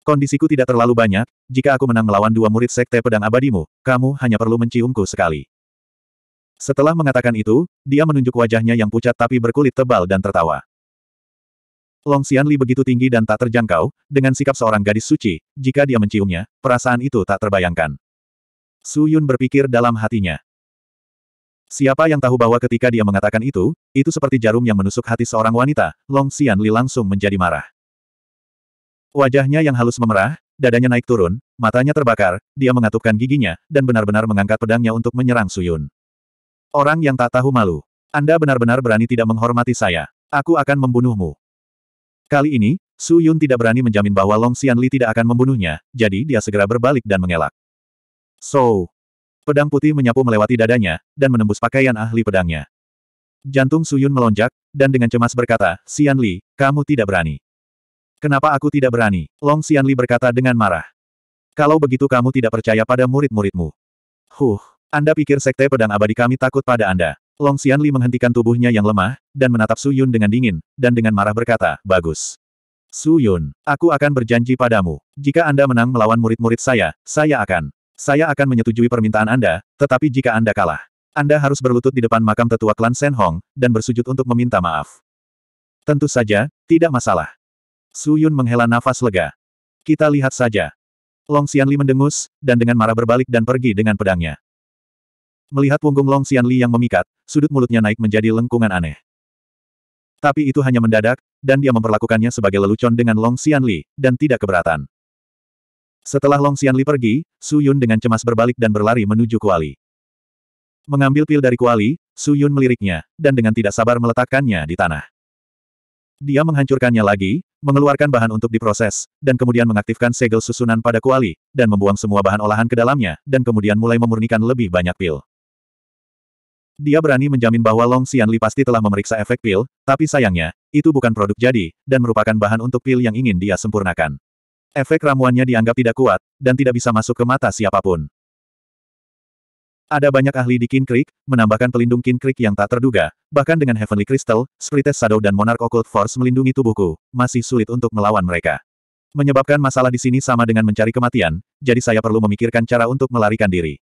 Kondisiku tidak terlalu banyak, jika aku menang melawan dua murid sekte pedang abadimu, kamu hanya perlu menciumku sekali. Setelah mengatakan itu, dia menunjuk wajahnya yang pucat tapi berkulit tebal dan tertawa. Long Xianli begitu tinggi dan tak terjangkau, dengan sikap seorang gadis suci, jika dia menciumnya, perasaan itu tak terbayangkan. Su Yun berpikir dalam hatinya. Siapa yang tahu bahwa ketika dia mengatakan itu, itu seperti jarum yang menusuk hati seorang wanita, Long Xian Li langsung menjadi marah. Wajahnya yang halus memerah, dadanya naik turun, matanya terbakar, dia mengatupkan giginya, dan benar-benar mengangkat pedangnya untuk menyerang Suyun. Orang yang tak tahu malu. Anda benar-benar berani tidak menghormati saya. Aku akan membunuhmu. Kali ini, Su Yun tidak berani menjamin bahwa Long Xian Li tidak akan membunuhnya, jadi dia segera berbalik dan mengelak. So, Pedang putih menyapu melewati dadanya, dan menembus pakaian ahli pedangnya. Jantung Suyun melonjak, dan dengan cemas berkata, Xian Li, kamu tidak berani. Kenapa aku tidak berani? Long Xian Li berkata dengan marah. Kalau begitu kamu tidak percaya pada murid-muridmu. Huh, Anda pikir sekte pedang abadi kami takut pada Anda. Long Xian Li menghentikan tubuhnya yang lemah, dan menatap Suyun dengan dingin, dan dengan marah berkata, bagus. Suyun, aku akan berjanji padamu. Jika Anda menang melawan murid-murid saya, saya akan. Saya akan menyetujui permintaan Anda, tetapi jika Anda kalah, Anda harus berlutut di depan makam tetua klan Shen Hong, dan bersujud untuk meminta maaf. Tentu saja, tidak masalah. Su Yun menghela nafas lega. Kita lihat saja. Long Xianli mendengus, dan dengan marah berbalik dan pergi dengan pedangnya. Melihat punggung Long Xianli yang memikat, sudut mulutnya naik menjadi lengkungan aneh. Tapi itu hanya mendadak, dan dia memperlakukannya sebagai lelucon dengan Long Xianli, dan tidak keberatan. Setelah Long Xianli pergi, Su Yun dengan cemas berbalik dan berlari menuju Kuali. Mengambil pil dari Kuali, Su Yun meliriknya, dan dengan tidak sabar meletakkannya di tanah. Dia menghancurkannya lagi, mengeluarkan bahan untuk diproses, dan kemudian mengaktifkan segel susunan pada kuali, dan membuang semua bahan olahan ke dalamnya, dan kemudian mulai memurnikan lebih banyak pil. Dia berani menjamin bahwa Long Xianli pasti telah memeriksa efek pil, tapi sayangnya, itu bukan produk jadi, dan merupakan bahan untuk pil yang ingin dia sempurnakan. Efek ramuannya dianggap tidak kuat, dan tidak bisa masuk ke mata siapapun. Ada banyak ahli di Kin Creek, menambahkan pelindung Kin Creek yang tak terduga, bahkan dengan Heavenly Crystal, Spirited Shadow dan Monarch Occult Force melindungi tubuhku, masih sulit untuk melawan mereka. Menyebabkan masalah di sini sama dengan mencari kematian, jadi saya perlu memikirkan cara untuk melarikan diri.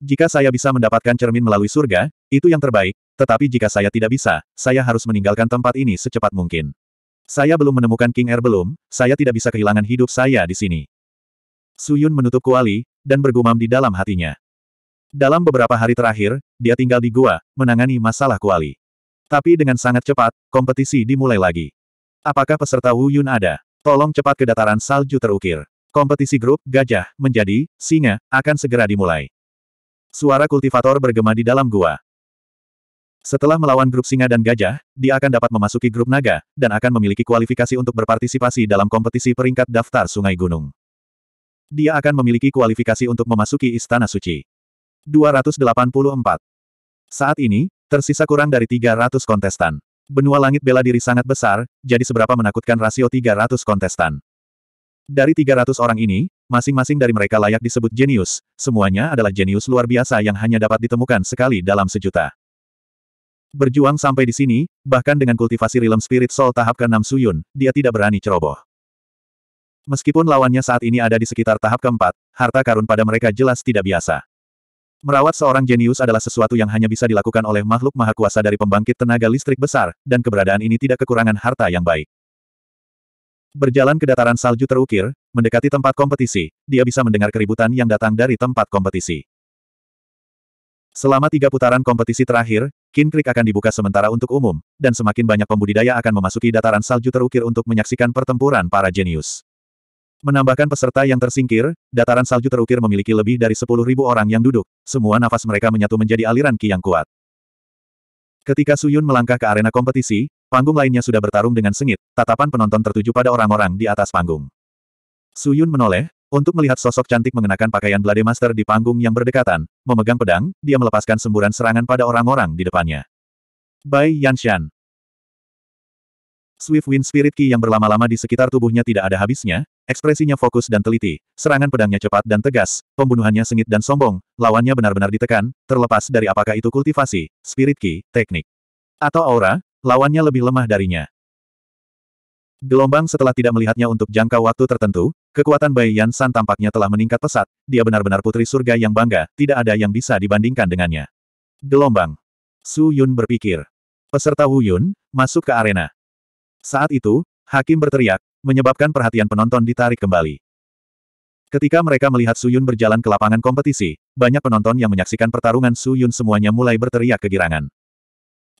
Jika saya bisa mendapatkan cermin melalui surga, itu yang terbaik, tetapi jika saya tidak bisa, saya harus meninggalkan tempat ini secepat mungkin. Saya belum menemukan King Air er, belum, saya tidak bisa kehilangan hidup saya di sini. Suyun menutup kuali, dan bergumam di dalam hatinya. Dalam beberapa hari terakhir, dia tinggal di gua, menangani masalah kuali. Tapi dengan sangat cepat, kompetisi dimulai lagi. Apakah peserta Wu Yun ada? Tolong cepat ke dataran salju terukir. Kompetisi grup gajah menjadi singa akan segera dimulai. Suara kultivator bergema di dalam gua. Setelah melawan grup singa dan gajah, dia akan dapat memasuki grup naga, dan akan memiliki kualifikasi untuk berpartisipasi dalam kompetisi peringkat daftar sungai gunung. Dia akan memiliki kualifikasi untuk memasuki Istana Suci. 284. Saat ini, tersisa kurang dari 300 kontestan. Benua langit bela diri sangat besar, jadi seberapa menakutkan rasio 300 kontestan. Dari 300 orang ini, masing-masing dari mereka layak disebut jenius, semuanya adalah jenius luar biasa yang hanya dapat ditemukan sekali dalam sejuta. Berjuang sampai di sini, bahkan dengan kultivasi Realm Spirit Soul tahap ke-6 Suyun, dia tidak berani ceroboh. Meskipun lawannya saat ini ada di sekitar tahap keempat, harta karun pada mereka jelas tidak biasa. Merawat seorang jenius adalah sesuatu yang hanya bisa dilakukan oleh makhluk maha kuasa dari pembangkit tenaga listrik besar, dan keberadaan ini tidak kekurangan harta yang baik. Berjalan ke dataran salju terukir, mendekati tempat kompetisi, dia bisa mendengar keributan yang datang dari tempat kompetisi. Selama tiga putaran kompetisi terakhir, Kinkrik akan dibuka sementara untuk umum, dan semakin banyak pembudidaya akan memasuki dataran salju terukir untuk menyaksikan pertempuran para jenius. Menambahkan peserta yang tersingkir, dataran salju terukir memiliki lebih dari 10.000 orang yang duduk, semua nafas mereka menyatu menjadi aliran ki yang kuat. Ketika Suyun melangkah ke arena kompetisi, panggung lainnya sudah bertarung dengan sengit, tatapan penonton tertuju pada orang-orang di atas panggung. Suyun menoleh, untuk melihat sosok cantik mengenakan pakaian Blade Master di panggung yang berdekatan, memegang pedang, dia melepaskan semburan serangan pada orang-orang di depannya. Bai Yanshan. Swift Wind Spirit Ki yang berlama-lama di sekitar tubuhnya tidak ada habisnya, ekspresinya fokus dan teliti, serangan pedangnya cepat dan tegas, pembunuhannya sengit dan sombong, lawannya benar-benar ditekan, terlepas dari apakah itu kultivasi, Spirit Ki, teknik, atau aura, lawannya lebih lemah darinya. Gelombang setelah tidak melihatnya untuk jangka waktu tertentu, kekuatan Bai Yan San tampaknya telah meningkat pesat, dia benar-benar putri surga yang bangga, tidak ada yang bisa dibandingkan dengannya. Gelombang. Su Yun berpikir. Peserta Wu Yun, masuk ke arena. Saat itu, Hakim berteriak, menyebabkan perhatian penonton ditarik kembali. Ketika mereka melihat Su Yun berjalan ke lapangan kompetisi, banyak penonton yang menyaksikan pertarungan Su Yun semuanya mulai berteriak kegirangan.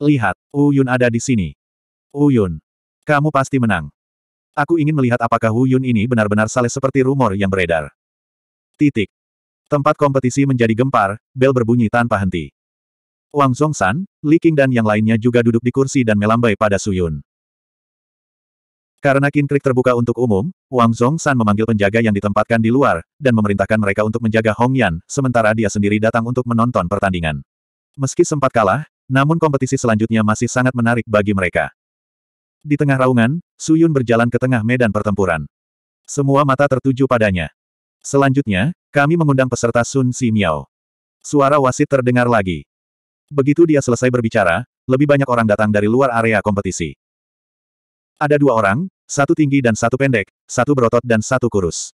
Lihat, Yun ada di sini. Yun. Kamu pasti menang. Aku ingin melihat apakah Hu Yun ini benar-benar saleh seperti rumor yang beredar. Titik. Tempat kompetisi menjadi gempar, bel berbunyi tanpa henti. Wang Zongsan, Li Qing dan yang lainnya juga duduk di kursi dan melambai pada Su Yun. Karena kinkrik terbuka untuk umum, Wang Zongsan memanggil penjaga yang ditempatkan di luar, dan memerintahkan mereka untuk menjaga Hong Yan, sementara dia sendiri datang untuk menonton pertandingan. Meski sempat kalah, namun kompetisi selanjutnya masih sangat menarik bagi mereka. Di tengah raungan, Su Yun berjalan ke tengah medan pertempuran. Semua mata tertuju padanya. Selanjutnya, kami mengundang peserta Sun Si Miao. Suara wasit terdengar lagi. Begitu dia selesai berbicara, lebih banyak orang datang dari luar area kompetisi. Ada dua orang, satu tinggi dan satu pendek, satu berotot dan satu kurus.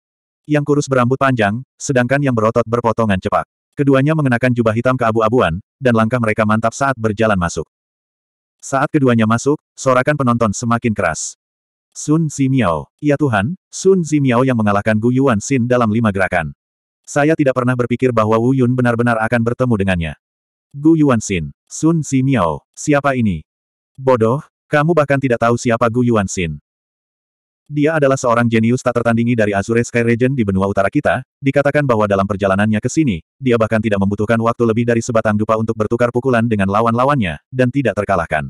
Yang kurus berambut panjang, sedangkan yang berotot berpotongan cepat. Keduanya mengenakan jubah hitam keabu-abuan, dan langkah mereka mantap saat berjalan masuk. Saat keduanya masuk, sorakan penonton semakin keras. Sun Zimiao. Ya Tuhan, Sun Zimiao yang mengalahkan Gu Yuan Xin dalam lima gerakan. Saya tidak pernah berpikir bahwa Wu Yun benar-benar akan bertemu dengannya. Gu Yuan Xin. Sun Zimiao. Siapa ini? Bodoh, kamu bahkan tidak tahu siapa Gu Yuan Xin. Dia adalah seorang jenius tak tertandingi dari Azure Sky Region di benua utara kita, dikatakan bahwa dalam perjalanannya ke sini, dia bahkan tidak membutuhkan waktu lebih dari sebatang dupa untuk bertukar pukulan dengan lawan-lawannya, dan tidak terkalahkan.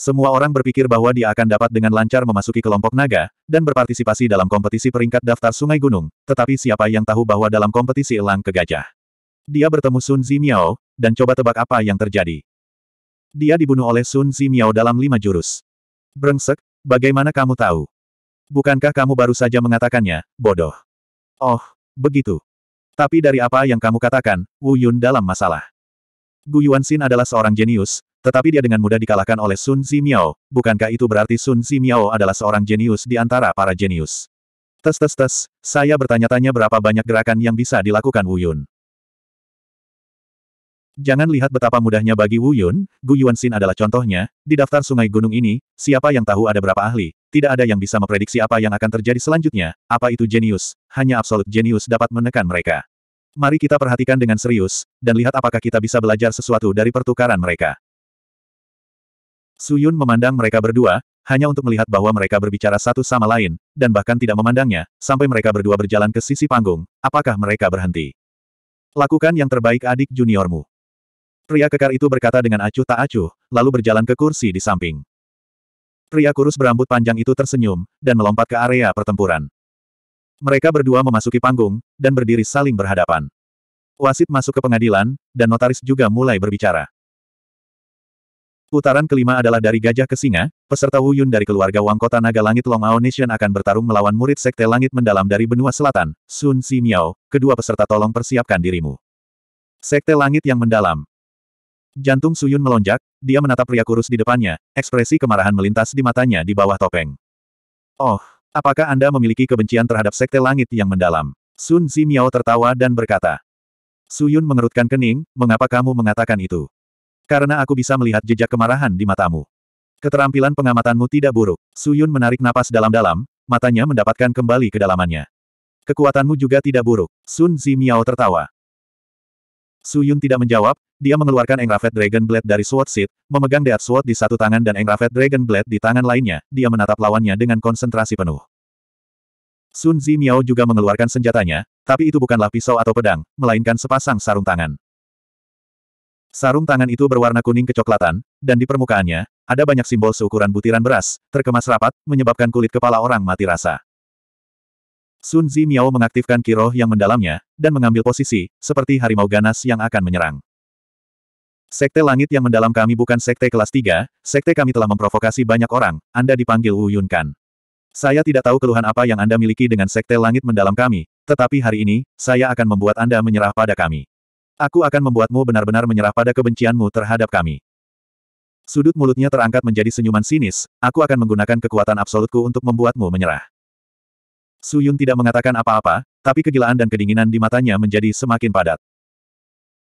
Semua orang berpikir bahwa dia akan dapat dengan lancar memasuki kelompok naga, dan berpartisipasi dalam kompetisi peringkat daftar sungai gunung, tetapi siapa yang tahu bahwa dalam kompetisi elang ke gajah. Dia bertemu Sun Zimiao, dan coba tebak apa yang terjadi. Dia dibunuh oleh Sun Zimiao dalam lima jurus. Brengsek, bagaimana kamu tahu? Bukankah kamu baru saja mengatakannya, bodoh? Oh, begitu. Tapi dari apa yang kamu katakan, Wu Yun dalam masalah. Gu Yuanxin adalah seorang jenius, tetapi dia dengan mudah dikalahkan oleh Sun Miao. Bukankah itu berarti Sun Miao adalah seorang jenius di antara para jenius? Tes tes tes, saya bertanya-tanya berapa banyak gerakan yang bisa dilakukan Wu Yun. Jangan lihat betapa mudahnya bagi Wu Yun, Gu Yuanxin adalah contohnya, di daftar sungai gunung ini, siapa yang tahu ada berapa ahli, tidak ada yang bisa memprediksi apa yang akan terjadi selanjutnya, apa itu jenius, hanya absolut jenius dapat menekan mereka. Mari kita perhatikan dengan serius, dan lihat apakah kita bisa belajar sesuatu dari pertukaran mereka. Su Yun memandang mereka berdua, hanya untuk melihat bahwa mereka berbicara satu sama lain, dan bahkan tidak memandangnya, sampai mereka berdua berjalan ke sisi panggung, apakah mereka berhenti? Lakukan yang terbaik adik juniormu. Pria kekar itu berkata dengan acuh tak acuh, lalu berjalan ke kursi di samping. Pria kurus berambut panjang itu tersenyum, dan melompat ke area pertempuran. Mereka berdua memasuki panggung, dan berdiri saling berhadapan. Wasit masuk ke pengadilan, dan notaris juga mulai berbicara. Putaran kelima adalah dari gajah ke singa, peserta Wuyun dari keluarga Wang Kota Naga Langit Long Ao Nation akan bertarung melawan murid Sekte Langit Mendalam dari benua selatan, Sun Si Miao, kedua peserta tolong persiapkan dirimu. Sekte Langit yang Mendalam, Jantung Suyun melonjak, dia menatap pria kurus di depannya, ekspresi kemarahan melintas di matanya di bawah topeng. Oh, apakah Anda memiliki kebencian terhadap Sekte Langit yang mendalam? Sun Zi Miao tertawa dan berkata. Suyun mengerutkan kening, mengapa kamu mengatakan itu? Karena aku bisa melihat jejak kemarahan di matamu. Keterampilan pengamatanmu tidak buruk. Suyun menarik napas dalam-dalam, matanya mendapatkan kembali kedalamannya. Kekuatanmu juga tidak buruk. Sun Zi Miao tertawa. Su Yun tidak menjawab, dia mengeluarkan Engravet Dragon Blade dari Sword Seed, memegang Death Sword di satu tangan dan Engravet Dragon Blade di tangan lainnya, dia menatap lawannya dengan konsentrasi penuh. Sun Zi Miao juga mengeluarkan senjatanya, tapi itu bukanlah pisau atau pedang, melainkan sepasang sarung tangan. Sarung tangan itu berwarna kuning kecoklatan, dan di permukaannya, ada banyak simbol seukuran butiran beras, terkemas rapat, menyebabkan kulit kepala orang mati rasa. Sun Zi Miao mengaktifkan kiroh yang mendalamnya, dan mengambil posisi, seperti harimau ganas yang akan menyerang. Sekte langit yang mendalam kami bukan sekte kelas 3, sekte kami telah memprovokasi banyak orang, Anda dipanggil Wu Yun Kan. Saya tidak tahu keluhan apa yang Anda miliki dengan sekte langit mendalam kami, tetapi hari ini, saya akan membuat Anda menyerah pada kami. Aku akan membuatmu benar-benar menyerah pada kebencianmu terhadap kami. Sudut mulutnya terangkat menjadi senyuman sinis, aku akan menggunakan kekuatan absolutku untuk membuatmu menyerah. Su Yun tidak mengatakan apa-apa, tapi kegilaan dan kedinginan di matanya menjadi semakin padat.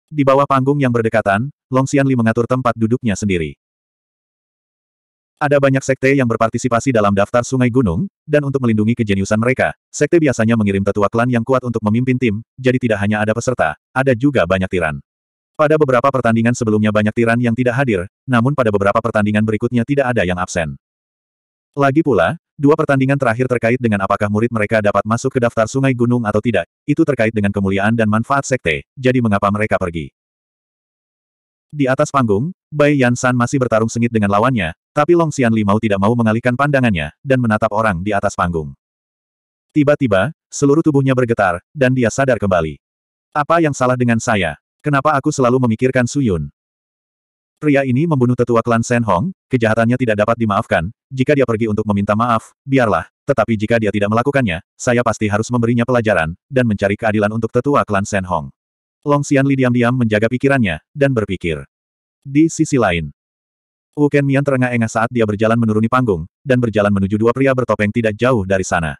Di bawah panggung yang berdekatan, Long Xianli mengatur tempat duduknya sendiri. Ada banyak sekte yang berpartisipasi dalam daftar sungai gunung, dan untuk melindungi kejeniusan mereka, sekte biasanya mengirim tetua klan yang kuat untuk memimpin tim, jadi tidak hanya ada peserta, ada juga banyak tiran. Pada beberapa pertandingan sebelumnya banyak tiran yang tidak hadir, namun pada beberapa pertandingan berikutnya tidak ada yang absen. Lagi pula, Dua pertandingan terakhir terkait dengan apakah murid mereka dapat masuk ke daftar sungai gunung atau tidak, itu terkait dengan kemuliaan dan manfaat sekte, jadi mengapa mereka pergi. Di atas panggung, Bai Yansan masih bertarung sengit dengan lawannya, tapi Long Xian Li mau tidak mau mengalihkan pandangannya, dan menatap orang di atas panggung. Tiba-tiba, seluruh tubuhnya bergetar, dan dia sadar kembali. Apa yang salah dengan saya? Kenapa aku selalu memikirkan Suyun? Pria ini membunuh tetua klan Shen Hong, kejahatannya tidak dapat dimaafkan, jika dia pergi untuk meminta maaf, biarlah, tetapi jika dia tidak melakukannya, saya pasti harus memberinya pelajaran, dan mencari keadilan untuk tetua klan Shen Hong. Long Xianli diam-diam menjaga pikirannya, dan berpikir. Di sisi lain, Wu Ken Mian terengah-engah saat dia berjalan menuruni panggung, dan berjalan menuju dua pria bertopeng tidak jauh dari sana.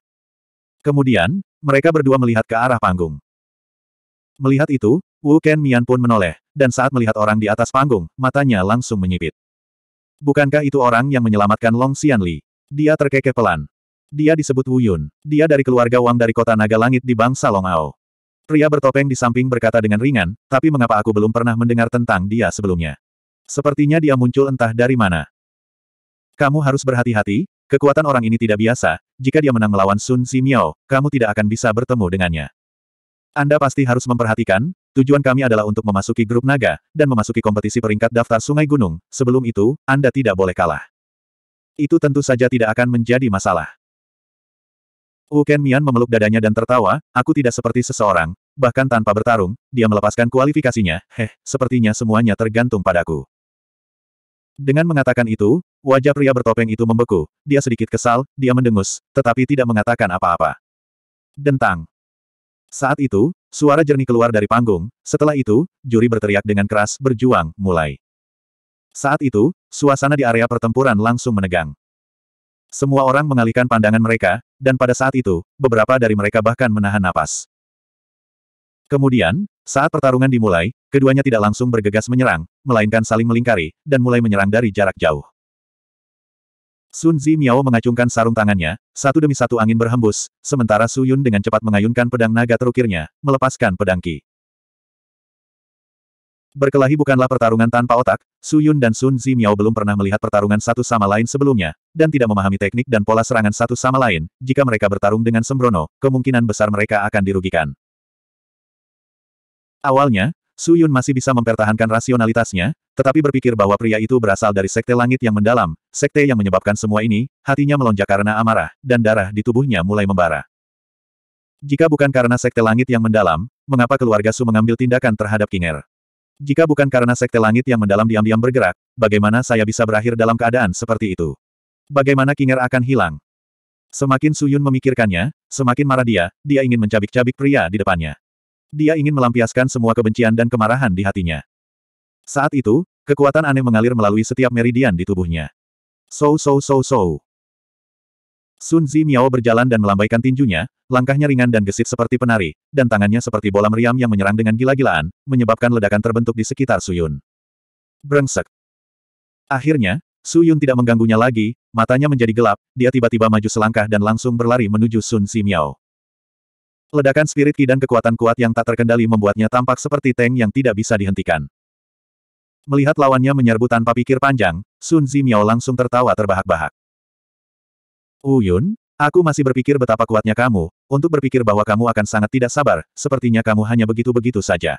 Kemudian, mereka berdua melihat ke arah panggung. Melihat itu, Wu Ken Mian pun menoleh, dan saat melihat orang di atas panggung, matanya langsung menyipit. Bukankah itu orang yang menyelamatkan Long Xianli? Dia terkekeh pelan. Dia disebut Wu Yun. Dia dari keluarga Wang dari kota Naga Langit di bangsa Ao. Pria bertopeng di samping berkata dengan ringan, tapi mengapa aku belum pernah mendengar tentang dia sebelumnya? Sepertinya dia muncul entah dari mana. Kamu harus berhati-hati, kekuatan orang ini tidak biasa, jika dia menang melawan Sun Miao, kamu tidak akan bisa bertemu dengannya. Anda pasti harus memperhatikan, Tujuan kami adalah untuk memasuki grup naga, dan memasuki kompetisi peringkat daftar sungai gunung, sebelum itu, Anda tidak boleh kalah. Itu tentu saja tidak akan menjadi masalah. Wu Mian memeluk dadanya dan tertawa, aku tidak seperti seseorang, bahkan tanpa bertarung, dia melepaskan kualifikasinya, heh, sepertinya semuanya tergantung padaku. Dengan mengatakan itu, wajah pria bertopeng itu membeku, dia sedikit kesal, dia mendengus, tetapi tidak mengatakan apa-apa. Dentang. Saat itu, suara jernih keluar dari panggung, setelah itu, juri berteriak dengan keras berjuang, mulai. Saat itu, suasana di area pertempuran langsung menegang. Semua orang mengalihkan pandangan mereka, dan pada saat itu, beberapa dari mereka bahkan menahan napas. Kemudian, saat pertarungan dimulai, keduanya tidak langsung bergegas menyerang, melainkan saling melingkari, dan mulai menyerang dari jarak jauh. Sun Zi Miao mengacungkan sarung tangannya, satu demi satu angin berhembus, sementara Su Yun dengan cepat mengayunkan pedang naga terukirnya, melepaskan pedang Ki. Berkelahi bukanlah pertarungan tanpa otak, Su Yun dan Sun Zi Miao belum pernah melihat pertarungan satu sama lain sebelumnya, dan tidak memahami teknik dan pola serangan satu sama lain, jika mereka bertarung dengan sembrono, kemungkinan besar mereka akan dirugikan. Awalnya, Su Yun masih bisa mempertahankan rasionalitasnya, tetapi berpikir bahwa pria itu berasal dari sekte langit yang mendalam, sekte yang menyebabkan semua ini, hatinya melonjak karena amarah, dan darah di tubuhnya mulai membara. Jika bukan karena sekte langit yang mendalam, mengapa keluarga Su mengambil tindakan terhadap Kinger? Jika bukan karena sekte langit yang mendalam diam-diam bergerak, bagaimana saya bisa berakhir dalam keadaan seperti itu? Bagaimana Kinger akan hilang? Semakin Su Yun memikirkannya, semakin marah dia, dia ingin mencabik-cabik pria di depannya. Dia ingin melampiaskan semua kebencian dan kemarahan di hatinya. Saat itu, kekuatan aneh mengalir melalui setiap meridian di tubuhnya. So so so so. Sun Zi Miao berjalan dan melambaikan tinjunya, langkahnya ringan dan gesit seperti penari, dan tangannya seperti bola meriam yang menyerang dengan gila-gilaan, menyebabkan ledakan terbentuk di sekitar Suyun. Brengsek. Akhirnya, Suyun tidak mengganggunya lagi, matanya menjadi gelap, dia tiba-tiba maju selangkah dan langsung berlari menuju Sun Zi Miao. Ledakan spirit ki dan kekuatan kuat yang tak terkendali membuatnya tampak seperti tank yang tidak bisa dihentikan. Melihat lawannya menyerbu tanpa pikir panjang, Sun Zimiao langsung tertawa terbahak-bahak. Uyun, aku masih berpikir betapa kuatnya kamu, untuk berpikir bahwa kamu akan sangat tidak sabar, sepertinya kamu hanya begitu-begitu saja.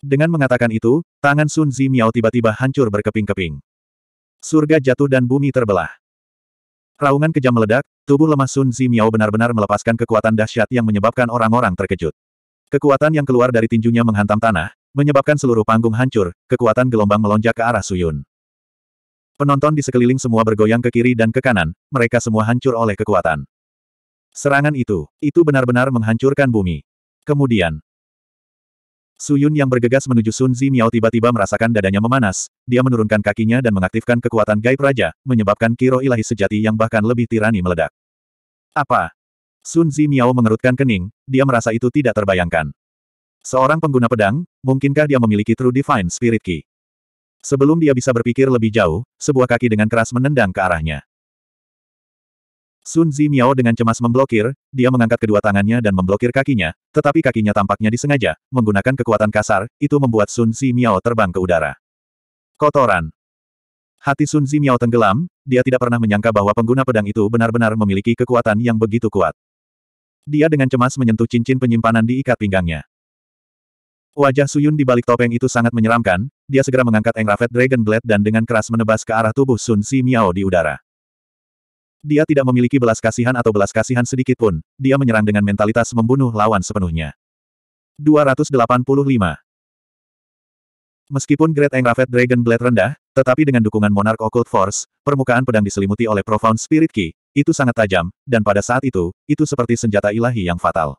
Dengan mengatakan itu, tangan Sun Zimiao tiba-tiba hancur berkeping-keping. Surga jatuh dan bumi terbelah. Raungan kejam meledak, tubuh lemah Sun Zi Miao benar-benar melepaskan kekuatan dahsyat yang menyebabkan orang-orang terkejut. Kekuatan yang keluar dari tinjunya menghantam tanah, menyebabkan seluruh panggung hancur, kekuatan gelombang melonjak ke arah Suyun. Penonton di sekeliling semua bergoyang ke kiri dan ke kanan, mereka semua hancur oleh kekuatan. Serangan itu, itu benar-benar menghancurkan bumi. Kemudian, Su Yun yang bergegas menuju Sun Zi Miao tiba-tiba merasakan dadanya memanas, dia menurunkan kakinya dan mengaktifkan kekuatan gaib raja, menyebabkan kiro ilahi sejati yang bahkan lebih tirani meledak. Apa? Sun Zi Miao mengerutkan kening, dia merasa itu tidak terbayangkan. Seorang pengguna pedang, mungkinkah dia memiliki True Divine Spirit Key? Sebelum dia bisa berpikir lebih jauh, sebuah kaki dengan keras menendang ke arahnya. Sun Zi Miao dengan cemas memblokir, dia mengangkat kedua tangannya dan memblokir kakinya, tetapi kakinya tampaknya disengaja, menggunakan kekuatan kasar, itu membuat Sun Zi Miao terbang ke udara. Kotoran. Hati Sun Zi Miao tenggelam, dia tidak pernah menyangka bahwa pengguna pedang itu benar-benar memiliki kekuatan yang begitu kuat. Dia dengan cemas menyentuh cincin penyimpanan di ikat pinggangnya. Wajah Suyun di balik topeng itu sangat menyeramkan, dia segera mengangkat Engravet Dragon Blade dan dengan keras menebas ke arah tubuh Sun Zi Miao di udara. Dia tidak memiliki belas kasihan atau belas kasihan sedikit pun, dia menyerang dengan mentalitas membunuh lawan sepenuhnya. 285. Meskipun Great Raffet Dragon Blade rendah, tetapi dengan dukungan Monarch Occult Force, permukaan pedang diselimuti oleh Profound Spirit Key, itu sangat tajam, dan pada saat itu, itu seperti senjata ilahi yang fatal.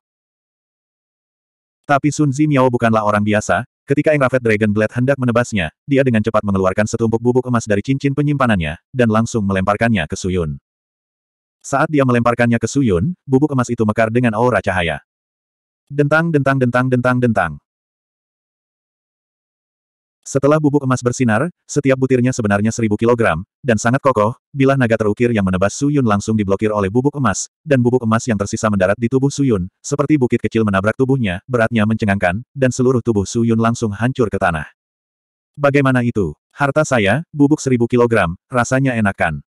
Tapi Sun Zi Miao bukanlah orang biasa, ketika Engraved Dragon Blade hendak menebasnya, dia dengan cepat mengeluarkan setumpuk bubuk emas dari cincin penyimpanannya, dan langsung melemparkannya ke Suyun. Saat dia melemparkannya ke Suyun, bubuk emas itu mekar dengan aura cahaya. Dentang dentang dentang dentang dentang. Setelah bubuk emas bersinar, setiap butirnya sebenarnya seribu kilogram, dan sangat kokoh, bilah naga terukir yang menebas Suyun langsung diblokir oleh bubuk emas, dan bubuk emas yang tersisa mendarat di tubuh Suyun, seperti bukit kecil menabrak tubuhnya, beratnya mencengangkan, dan seluruh tubuh Suyun langsung hancur ke tanah. Bagaimana itu? Harta saya, bubuk seribu kilogram, rasanya enakan.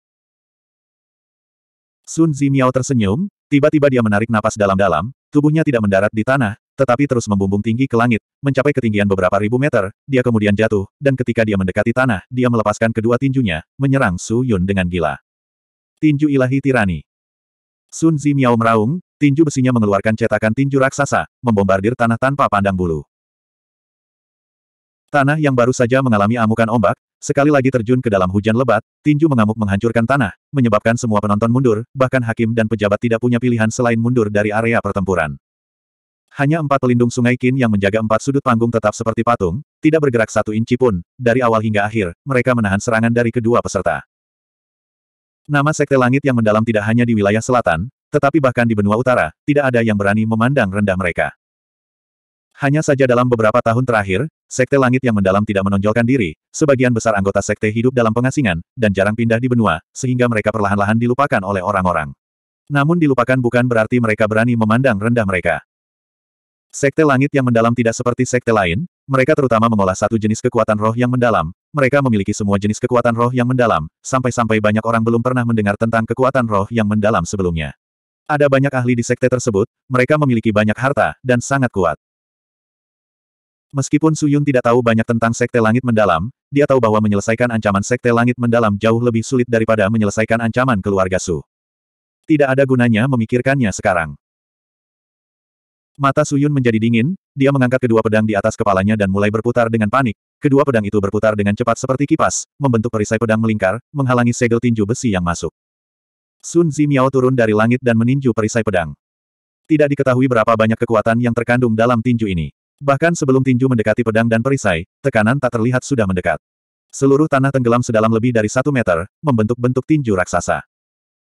Sun Zimiao tersenyum, tiba-tiba dia menarik napas dalam-dalam, tubuhnya tidak mendarat di tanah, tetapi terus membumbung tinggi ke langit, mencapai ketinggian beberapa ribu meter, dia kemudian jatuh, dan ketika dia mendekati tanah, dia melepaskan kedua tinjunya, menyerang Su Yun dengan gila. Tinju ilahi tirani. Sun Zimiao meraung, tinju besinya mengeluarkan cetakan tinju raksasa, membombardir tanah tanpa pandang bulu. Tanah yang baru saja mengalami amukan ombak, Sekali lagi terjun ke dalam hujan lebat, tinju mengamuk menghancurkan tanah, menyebabkan semua penonton mundur, bahkan hakim dan pejabat tidak punya pilihan selain mundur dari area pertempuran. Hanya empat pelindung sungai Qin yang menjaga empat sudut panggung tetap seperti patung, tidak bergerak satu inci pun, dari awal hingga akhir, mereka menahan serangan dari kedua peserta. Nama Sekte Langit yang mendalam tidak hanya di wilayah selatan, tetapi bahkan di benua utara, tidak ada yang berani memandang rendah mereka. Hanya saja dalam beberapa tahun terakhir, Sekte Langit yang mendalam tidak menonjolkan diri, sebagian besar anggota Sekte hidup dalam pengasingan, dan jarang pindah di benua, sehingga mereka perlahan-lahan dilupakan oleh orang-orang. Namun dilupakan bukan berarti mereka berani memandang rendah mereka. Sekte Langit yang mendalam tidak seperti sekte lain, mereka terutama mengolah satu jenis kekuatan roh yang mendalam, mereka memiliki semua jenis kekuatan roh yang mendalam, sampai-sampai banyak orang belum pernah mendengar tentang kekuatan roh yang mendalam sebelumnya. Ada banyak ahli di sekte tersebut, mereka memiliki banyak harta, dan sangat kuat. Meskipun Su Yun tidak tahu banyak tentang Sekte Langit Mendalam, dia tahu bahwa menyelesaikan ancaman Sekte Langit Mendalam jauh lebih sulit daripada menyelesaikan ancaman keluarga Su. Tidak ada gunanya memikirkannya sekarang. Mata Su Yun menjadi dingin, dia mengangkat kedua pedang di atas kepalanya dan mulai berputar dengan panik. Kedua pedang itu berputar dengan cepat seperti kipas, membentuk perisai pedang melingkar, menghalangi segel tinju besi yang masuk. Sun Miao turun dari langit dan meninju perisai pedang. Tidak diketahui berapa banyak kekuatan yang terkandung dalam tinju ini. Bahkan sebelum tinju mendekati pedang dan perisai, tekanan tak terlihat sudah mendekat. Seluruh tanah tenggelam sedalam lebih dari satu meter, membentuk bentuk tinju raksasa.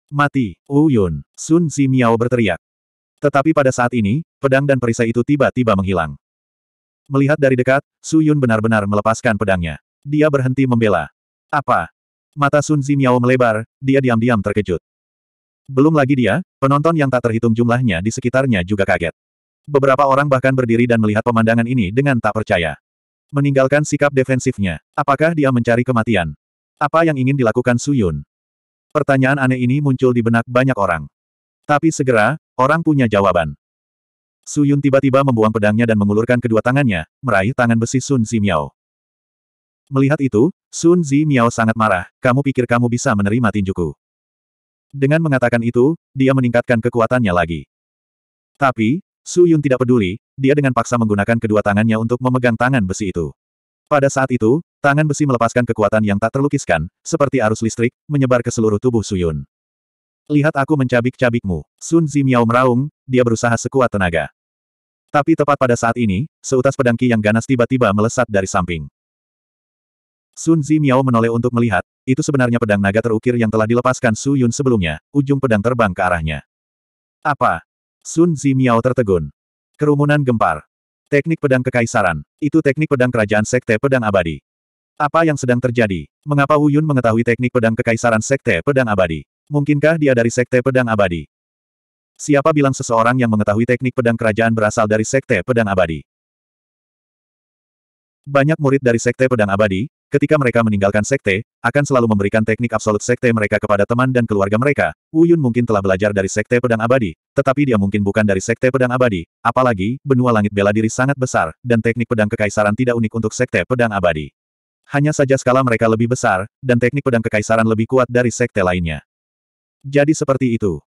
Mati, Uyun, Sun Zi Miao berteriak. Tetapi pada saat ini, pedang dan perisai itu tiba-tiba menghilang. Melihat dari dekat, Su Yun benar-benar melepaskan pedangnya. Dia berhenti membela. Apa? Mata Sun Zi Miao melebar, dia diam-diam terkejut. Belum lagi dia, penonton yang tak terhitung jumlahnya di sekitarnya juga kaget. Beberapa orang bahkan berdiri dan melihat pemandangan ini dengan tak percaya. Meninggalkan sikap defensifnya, apakah dia mencari kematian? Apa yang ingin dilakukan Suyun? Pertanyaan aneh ini muncul di benak banyak orang. Tapi segera, orang punya jawaban. Suyun tiba-tiba membuang pedangnya dan mengulurkan kedua tangannya, meraih tangan besi Sun Zi Miao. Melihat itu, Sun Zi Miao sangat marah, kamu pikir kamu bisa menerima tinjuku. Dengan mengatakan itu, dia meningkatkan kekuatannya lagi. Tapi, Su Yun tidak peduli, dia dengan paksa menggunakan kedua tangannya untuk memegang tangan besi itu. Pada saat itu, tangan besi melepaskan kekuatan yang tak terlukiskan, seperti arus listrik, menyebar ke seluruh tubuh Su Yun. Lihat aku mencabik-cabikmu. Sun Zi Miao meraung, dia berusaha sekuat tenaga. Tapi tepat pada saat ini, seutas pedangki yang ganas tiba-tiba melesat dari samping. Sun Zi Miao menoleh untuk melihat, itu sebenarnya pedang naga terukir yang telah dilepaskan Su Yun sebelumnya, ujung pedang terbang ke arahnya. Apa? Sun Zimiao tertegun. Kerumunan gempar. Teknik pedang kekaisaran. Itu teknik pedang kerajaan sekte pedang abadi. Apa yang sedang terjadi? Mengapa Wu Yun mengetahui teknik pedang kekaisaran sekte pedang abadi? Mungkinkah dia dari sekte pedang abadi? Siapa bilang seseorang yang mengetahui teknik pedang kerajaan berasal dari sekte pedang abadi? Banyak murid dari Sekte Pedang Abadi, ketika mereka meninggalkan Sekte, akan selalu memberikan teknik absolut Sekte mereka kepada teman dan keluarga mereka. Wu Yun mungkin telah belajar dari Sekte Pedang Abadi, tetapi dia mungkin bukan dari Sekte Pedang Abadi. Apalagi, benua langit bela diri sangat besar, dan teknik pedang kekaisaran tidak unik untuk Sekte Pedang Abadi. Hanya saja skala mereka lebih besar, dan teknik pedang kekaisaran lebih kuat dari Sekte lainnya. Jadi seperti itu.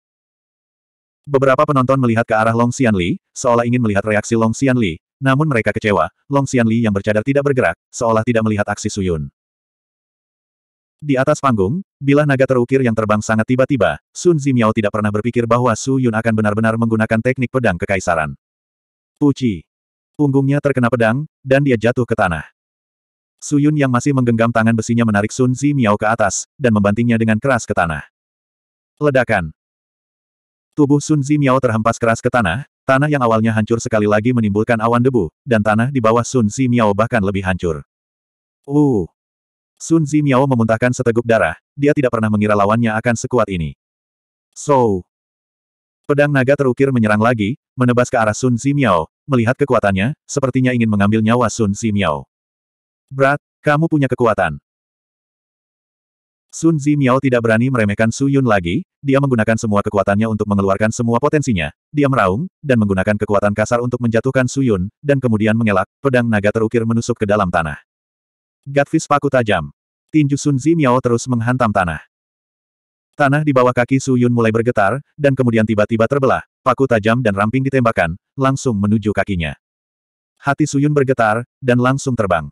Beberapa penonton melihat ke arah Long Xianli, seolah ingin melihat reaksi Long Xianli, namun mereka kecewa, Long Xianli yang bercadar tidak bergerak, seolah tidak melihat aksi Suyun. Di atas panggung, bila naga terukir yang terbang sangat tiba-tiba, Sun Zimiao tidak pernah berpikir bahwa Su Yun akan benar-benar menggunakan teknik pedang kekaisaran. Puci. Punggungnya terkena pedang, dan dia jatuh ke tanah. Su Yun yang masih menggenggam tangan besinya menarik Sun Zimiao ke atas, dan membantingnya dengan keras ke tanah. Ledakan. Tubuh Sun Zimiao terhempas keras ke tanah, Tanah yang awalnya hancur sekali lagi menimbulkan awan debu, dan tanah di bawah Sun Zi Miao bahkan lebih hancur. Uh! Sun Zi Miao memuntahkan seteguk darah, dia tidak pernah mengira lawannya akan sekuat ini. So! Pedang naga terukir menyerang lagi, menebas ke arah Sun Zi Miao, melihat kekuatannya, sepertinya ingin mengambil nyawa Sun Zi Miao. Berat, kamu punya kekuatan. Sun Zi Miao tidak berani meremehkan Su Yun lagi, dia menggunakan semua kekuatannya untuk mengeluarkan semua potensinya. Dia meraung, dan menggunakan kekuatan kasar untuk menjatuhkan Suyun, dan kemudian mengelak, pedang naga terukir menusuk ke dalam tanah. Gatvis paku tajam. Tinju Sun Miao terus menghantam tanah. Tanah di bawah kaki Suyun mulai bergetar, dan kemudian tiba-tiba terbelah, paku tajam dan ramping ditembakkan, langsung menuju kakinya. Hati Suyun bergetar, dan langsung terbang.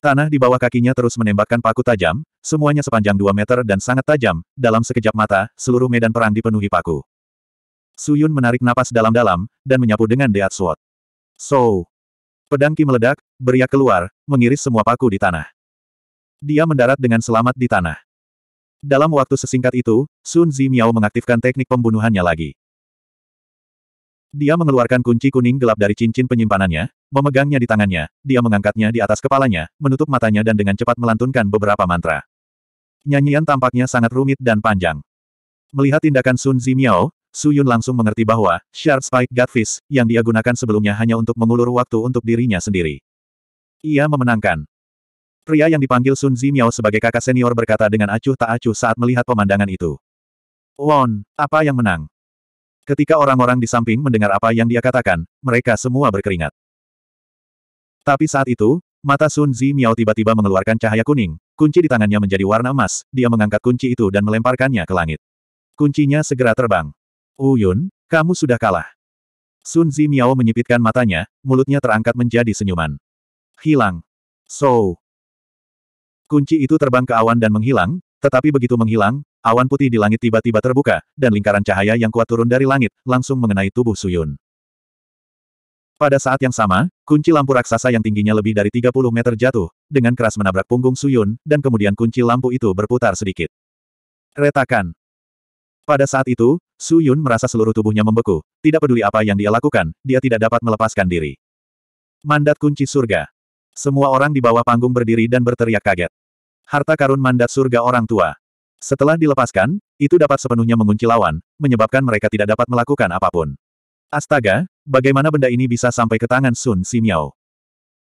Tanah di bawah kakinya terus menembakkan paku tajam, semuanya sepanjang 2 meter dan sangat tajam, dalam sekejap mata, seluruh medan perang dipenuhi paku. Suyun menarik napas dalam-dalam, dan menyapu dengan Deat Sword. So! pedangki meledak, beriak keluar, mengiris semua paku di tanah. Dia mendarat dengan selamat di tanah. Dalam waktu sesingkat itu, Sun Zi Miao mengaktifkan teknik pembunuhannya lagi. Dia mengeluarkan kunci kuning gelap dari cincin penyimpanannya, memegangnya di tangannya, dia mengangkatnya di atas kepalanya, menutup matanya dan dengan cepat melantunkan beberapa mantra. Nyanyian tampaknya sangat rumit dan panjang. Melihat tindakan Sun Zimiao, Su Yun langsung mengerti bahwa Sharp Spike Godfish yang dia gunakan sebelumnya hanya untuk mengulur waktu untuk dirinya sendiri. Ia memenangkan. Pria yang dipanggil Sun Zimiao sebagai kakak senior berkata dengan acuh tak acuh saat melihat pemandangan itu. Won, apa yang menang? Ketika orang-orang di samping mendengar apa yang dia katakan, mereka semua berkeringat. Tapi saat itu, mata Sun Zi Miao tiba-tiba mengeluarkan cahaya kuning, kunci di tangannya menjadi warna emas, dia mengangkat kunci itu dan melemparkannya ke langit. Kuncinya segera terbang. Uyun, kamu sudah kalah. Sun Zi Miao menyipitkan matanya, mulutnya terangkat menjadi senyuman. Hilang. So. Kunci itu terbang ke awan dan menghilang, tetapi begitu menghilang, Awan putih di langit tiba-tiba terbuka, dan lingkaran cahaya yang kuat turun dari langit, langsung mengenai tubuh Suyun. Pada saat yang sama, kunci lampu raksasa yang tingginya lebih dari 30 meter jatuh, dengan keras menabrak punggung Suyun, dan kemudian kunci lampu itu berputar sedikit. Retakan. Pada saat itu, Suyun merasa seluruh tubuhnya membeku, tidak peduli apa yang dia lakukan, dia tidak dapat melepaskan diri. Mandat kunci surga. Semua orang di bawah panggung berdiri dan berteriak kaget. Harta karun mandat surga orang tua. Setelah dilepaskan, itu dapat sepenuhnya mengunci lawan, menyebabkan mereka tidak dapat melakukan apapun. Astaga, bagaimana benda ini bisa sampai ke tangan Sun Simiao?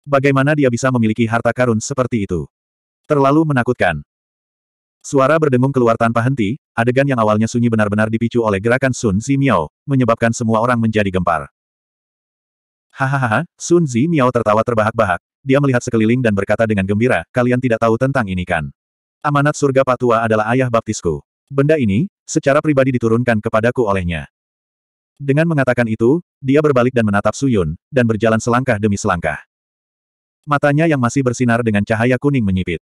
Bagaimana dia bisa memiliki harta karun seperti itu? Terlalu menakutkan. Suara berdengung keluar tanpa henti, adegan yang awalnya sunyi benar-benar dipicu oleh gerakan Sun Miao, menyebabkan semua orang menjadi gempar. Hahaha, Sun Miao tertawa terbahak-bahak, dia melihat sekeliling dan berkata dengan gembira, kalian tidak tahu tentang ini kan? Amanat surga Patua adalah ayah baptisku. Benda ini, secara pribadi diturunkan kepadaku olehnya. Dengan mengatakan itu, dia berbalik dan menatap Suyun, dan berjalan selangkah demi selangkah. Matanya yang masih bersinar dengan cahaya kuning menyipit.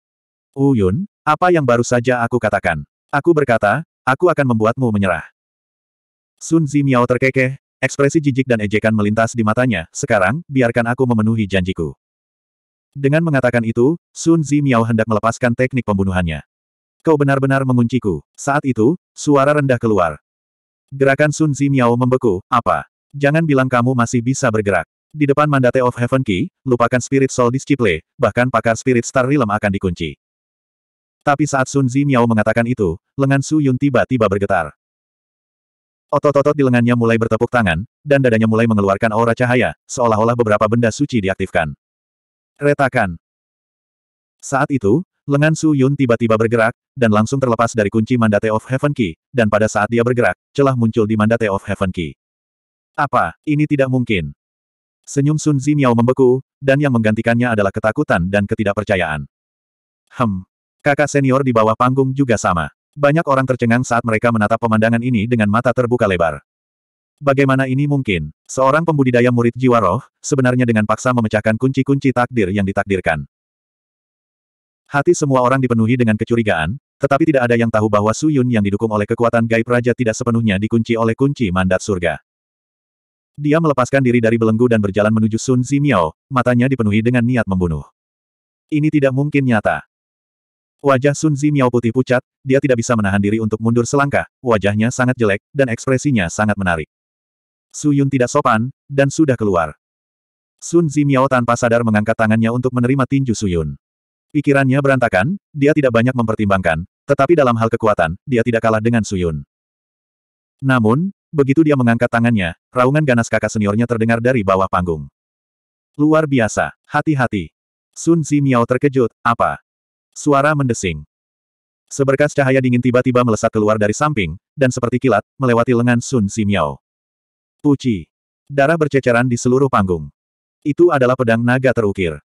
Uyun, apa yang baru saja aku katakan? Aku berkata, aku akan membuatmu menyerah. Sun Zimiao terkekeh, ekspresi jijik dan ejekan melintas di matanya, sekarang, biarkan aku memenuhi janjiku. Dengan mengatakan itu, Sun Zi Miao hendak melepaskan teknik pembunuhannya. Kau benar-benar mengunciku. Saat itu, suara rendah keluar. Gerakan Sun Zi Miao membeku, apa? Jangan bilang kamu masih bisa bergerak. Di depan Mandate of Heaven Key, lupakan Spirit Soul Disciple, bahkan pakar Spirit Star Realm akan dikunci. Tapi saat Sun Zi Miao mengatakan itu, lengan Su Yun tiba-tiba bergetar. Otot-otot di lengannya mulai bertepuk tangan, dan dadanya mulai mengeluarkan aura cahaya, seolah-olah beberapa benda suci diaktifkan. Retakan. Saat itu, lengan Su Yun tiba-tiba bergerak, dan langsung terlepas dari kunci Mandate of Heaven Key, dan pada saat dia bergerak, celah muncul di Mandate of Heaven Key. Apa, ini tidak mungkin. Senyum Sun Zi membeku, dan yang menggantikannya adalah ketakutan dan ketidakpercayaan. Hem. Kakak senior di bawah panggung juga sama. Banyak orang tercengang saat mereka menatap pemandangan ini dengan mata terbuka lebar. Bagaimana ini mungkin? Seorang pembudidaya murid jiwa roh, sebenarnya dengan paksa memecahkan kunci-kunci takdir yang ditakdirkan. Hati semua orang dipenuhi dengan kecurigaan, tetapi tidak ada yang tahu bahwa Su Yun yang didukung oleh kekuatan gaib raja tidak sepenuhnya dikunci oleh kunci mandat surga. Dia melepaskan diri dari belenggu dan berjalan menuju Sun Zimiao, matanya dipenuhi dengan niat membunuh. Ini tidak mungkin nyata. Wajah Sun Zimiao putih pucat, dia tidak bisa menahan diri untuk mundur selangkah, wajahnya sangat jelek, dan ekspresinya sangat menarik. Su Yun tidak sopan, dan sudah keluar. Sun Zimiao tanpa sadar mengangkat tangannya untuk menerima tinju Su Yun. Pikirannya berantakan, dia tidak banyak mempertimbangkan, tetapi dalam hal kekuatan, dia tidak kalah dengan Su Yun. Namun, begitu dia mengangkat tangannya, raungan ganas kakak seniornya terdengar dari bawah panggung. Luar biasa, hati-hati. Sun Zimiao terkejut, apa? Suara mendesing. Seberkas cahaya dingin tiba-tiba melesat keluar dari samping, dan seperti kilat, melewati lengan Sun Miao. Puci, Darah berceceran di seluruh panggung. Itu adalah pedang naga terukir.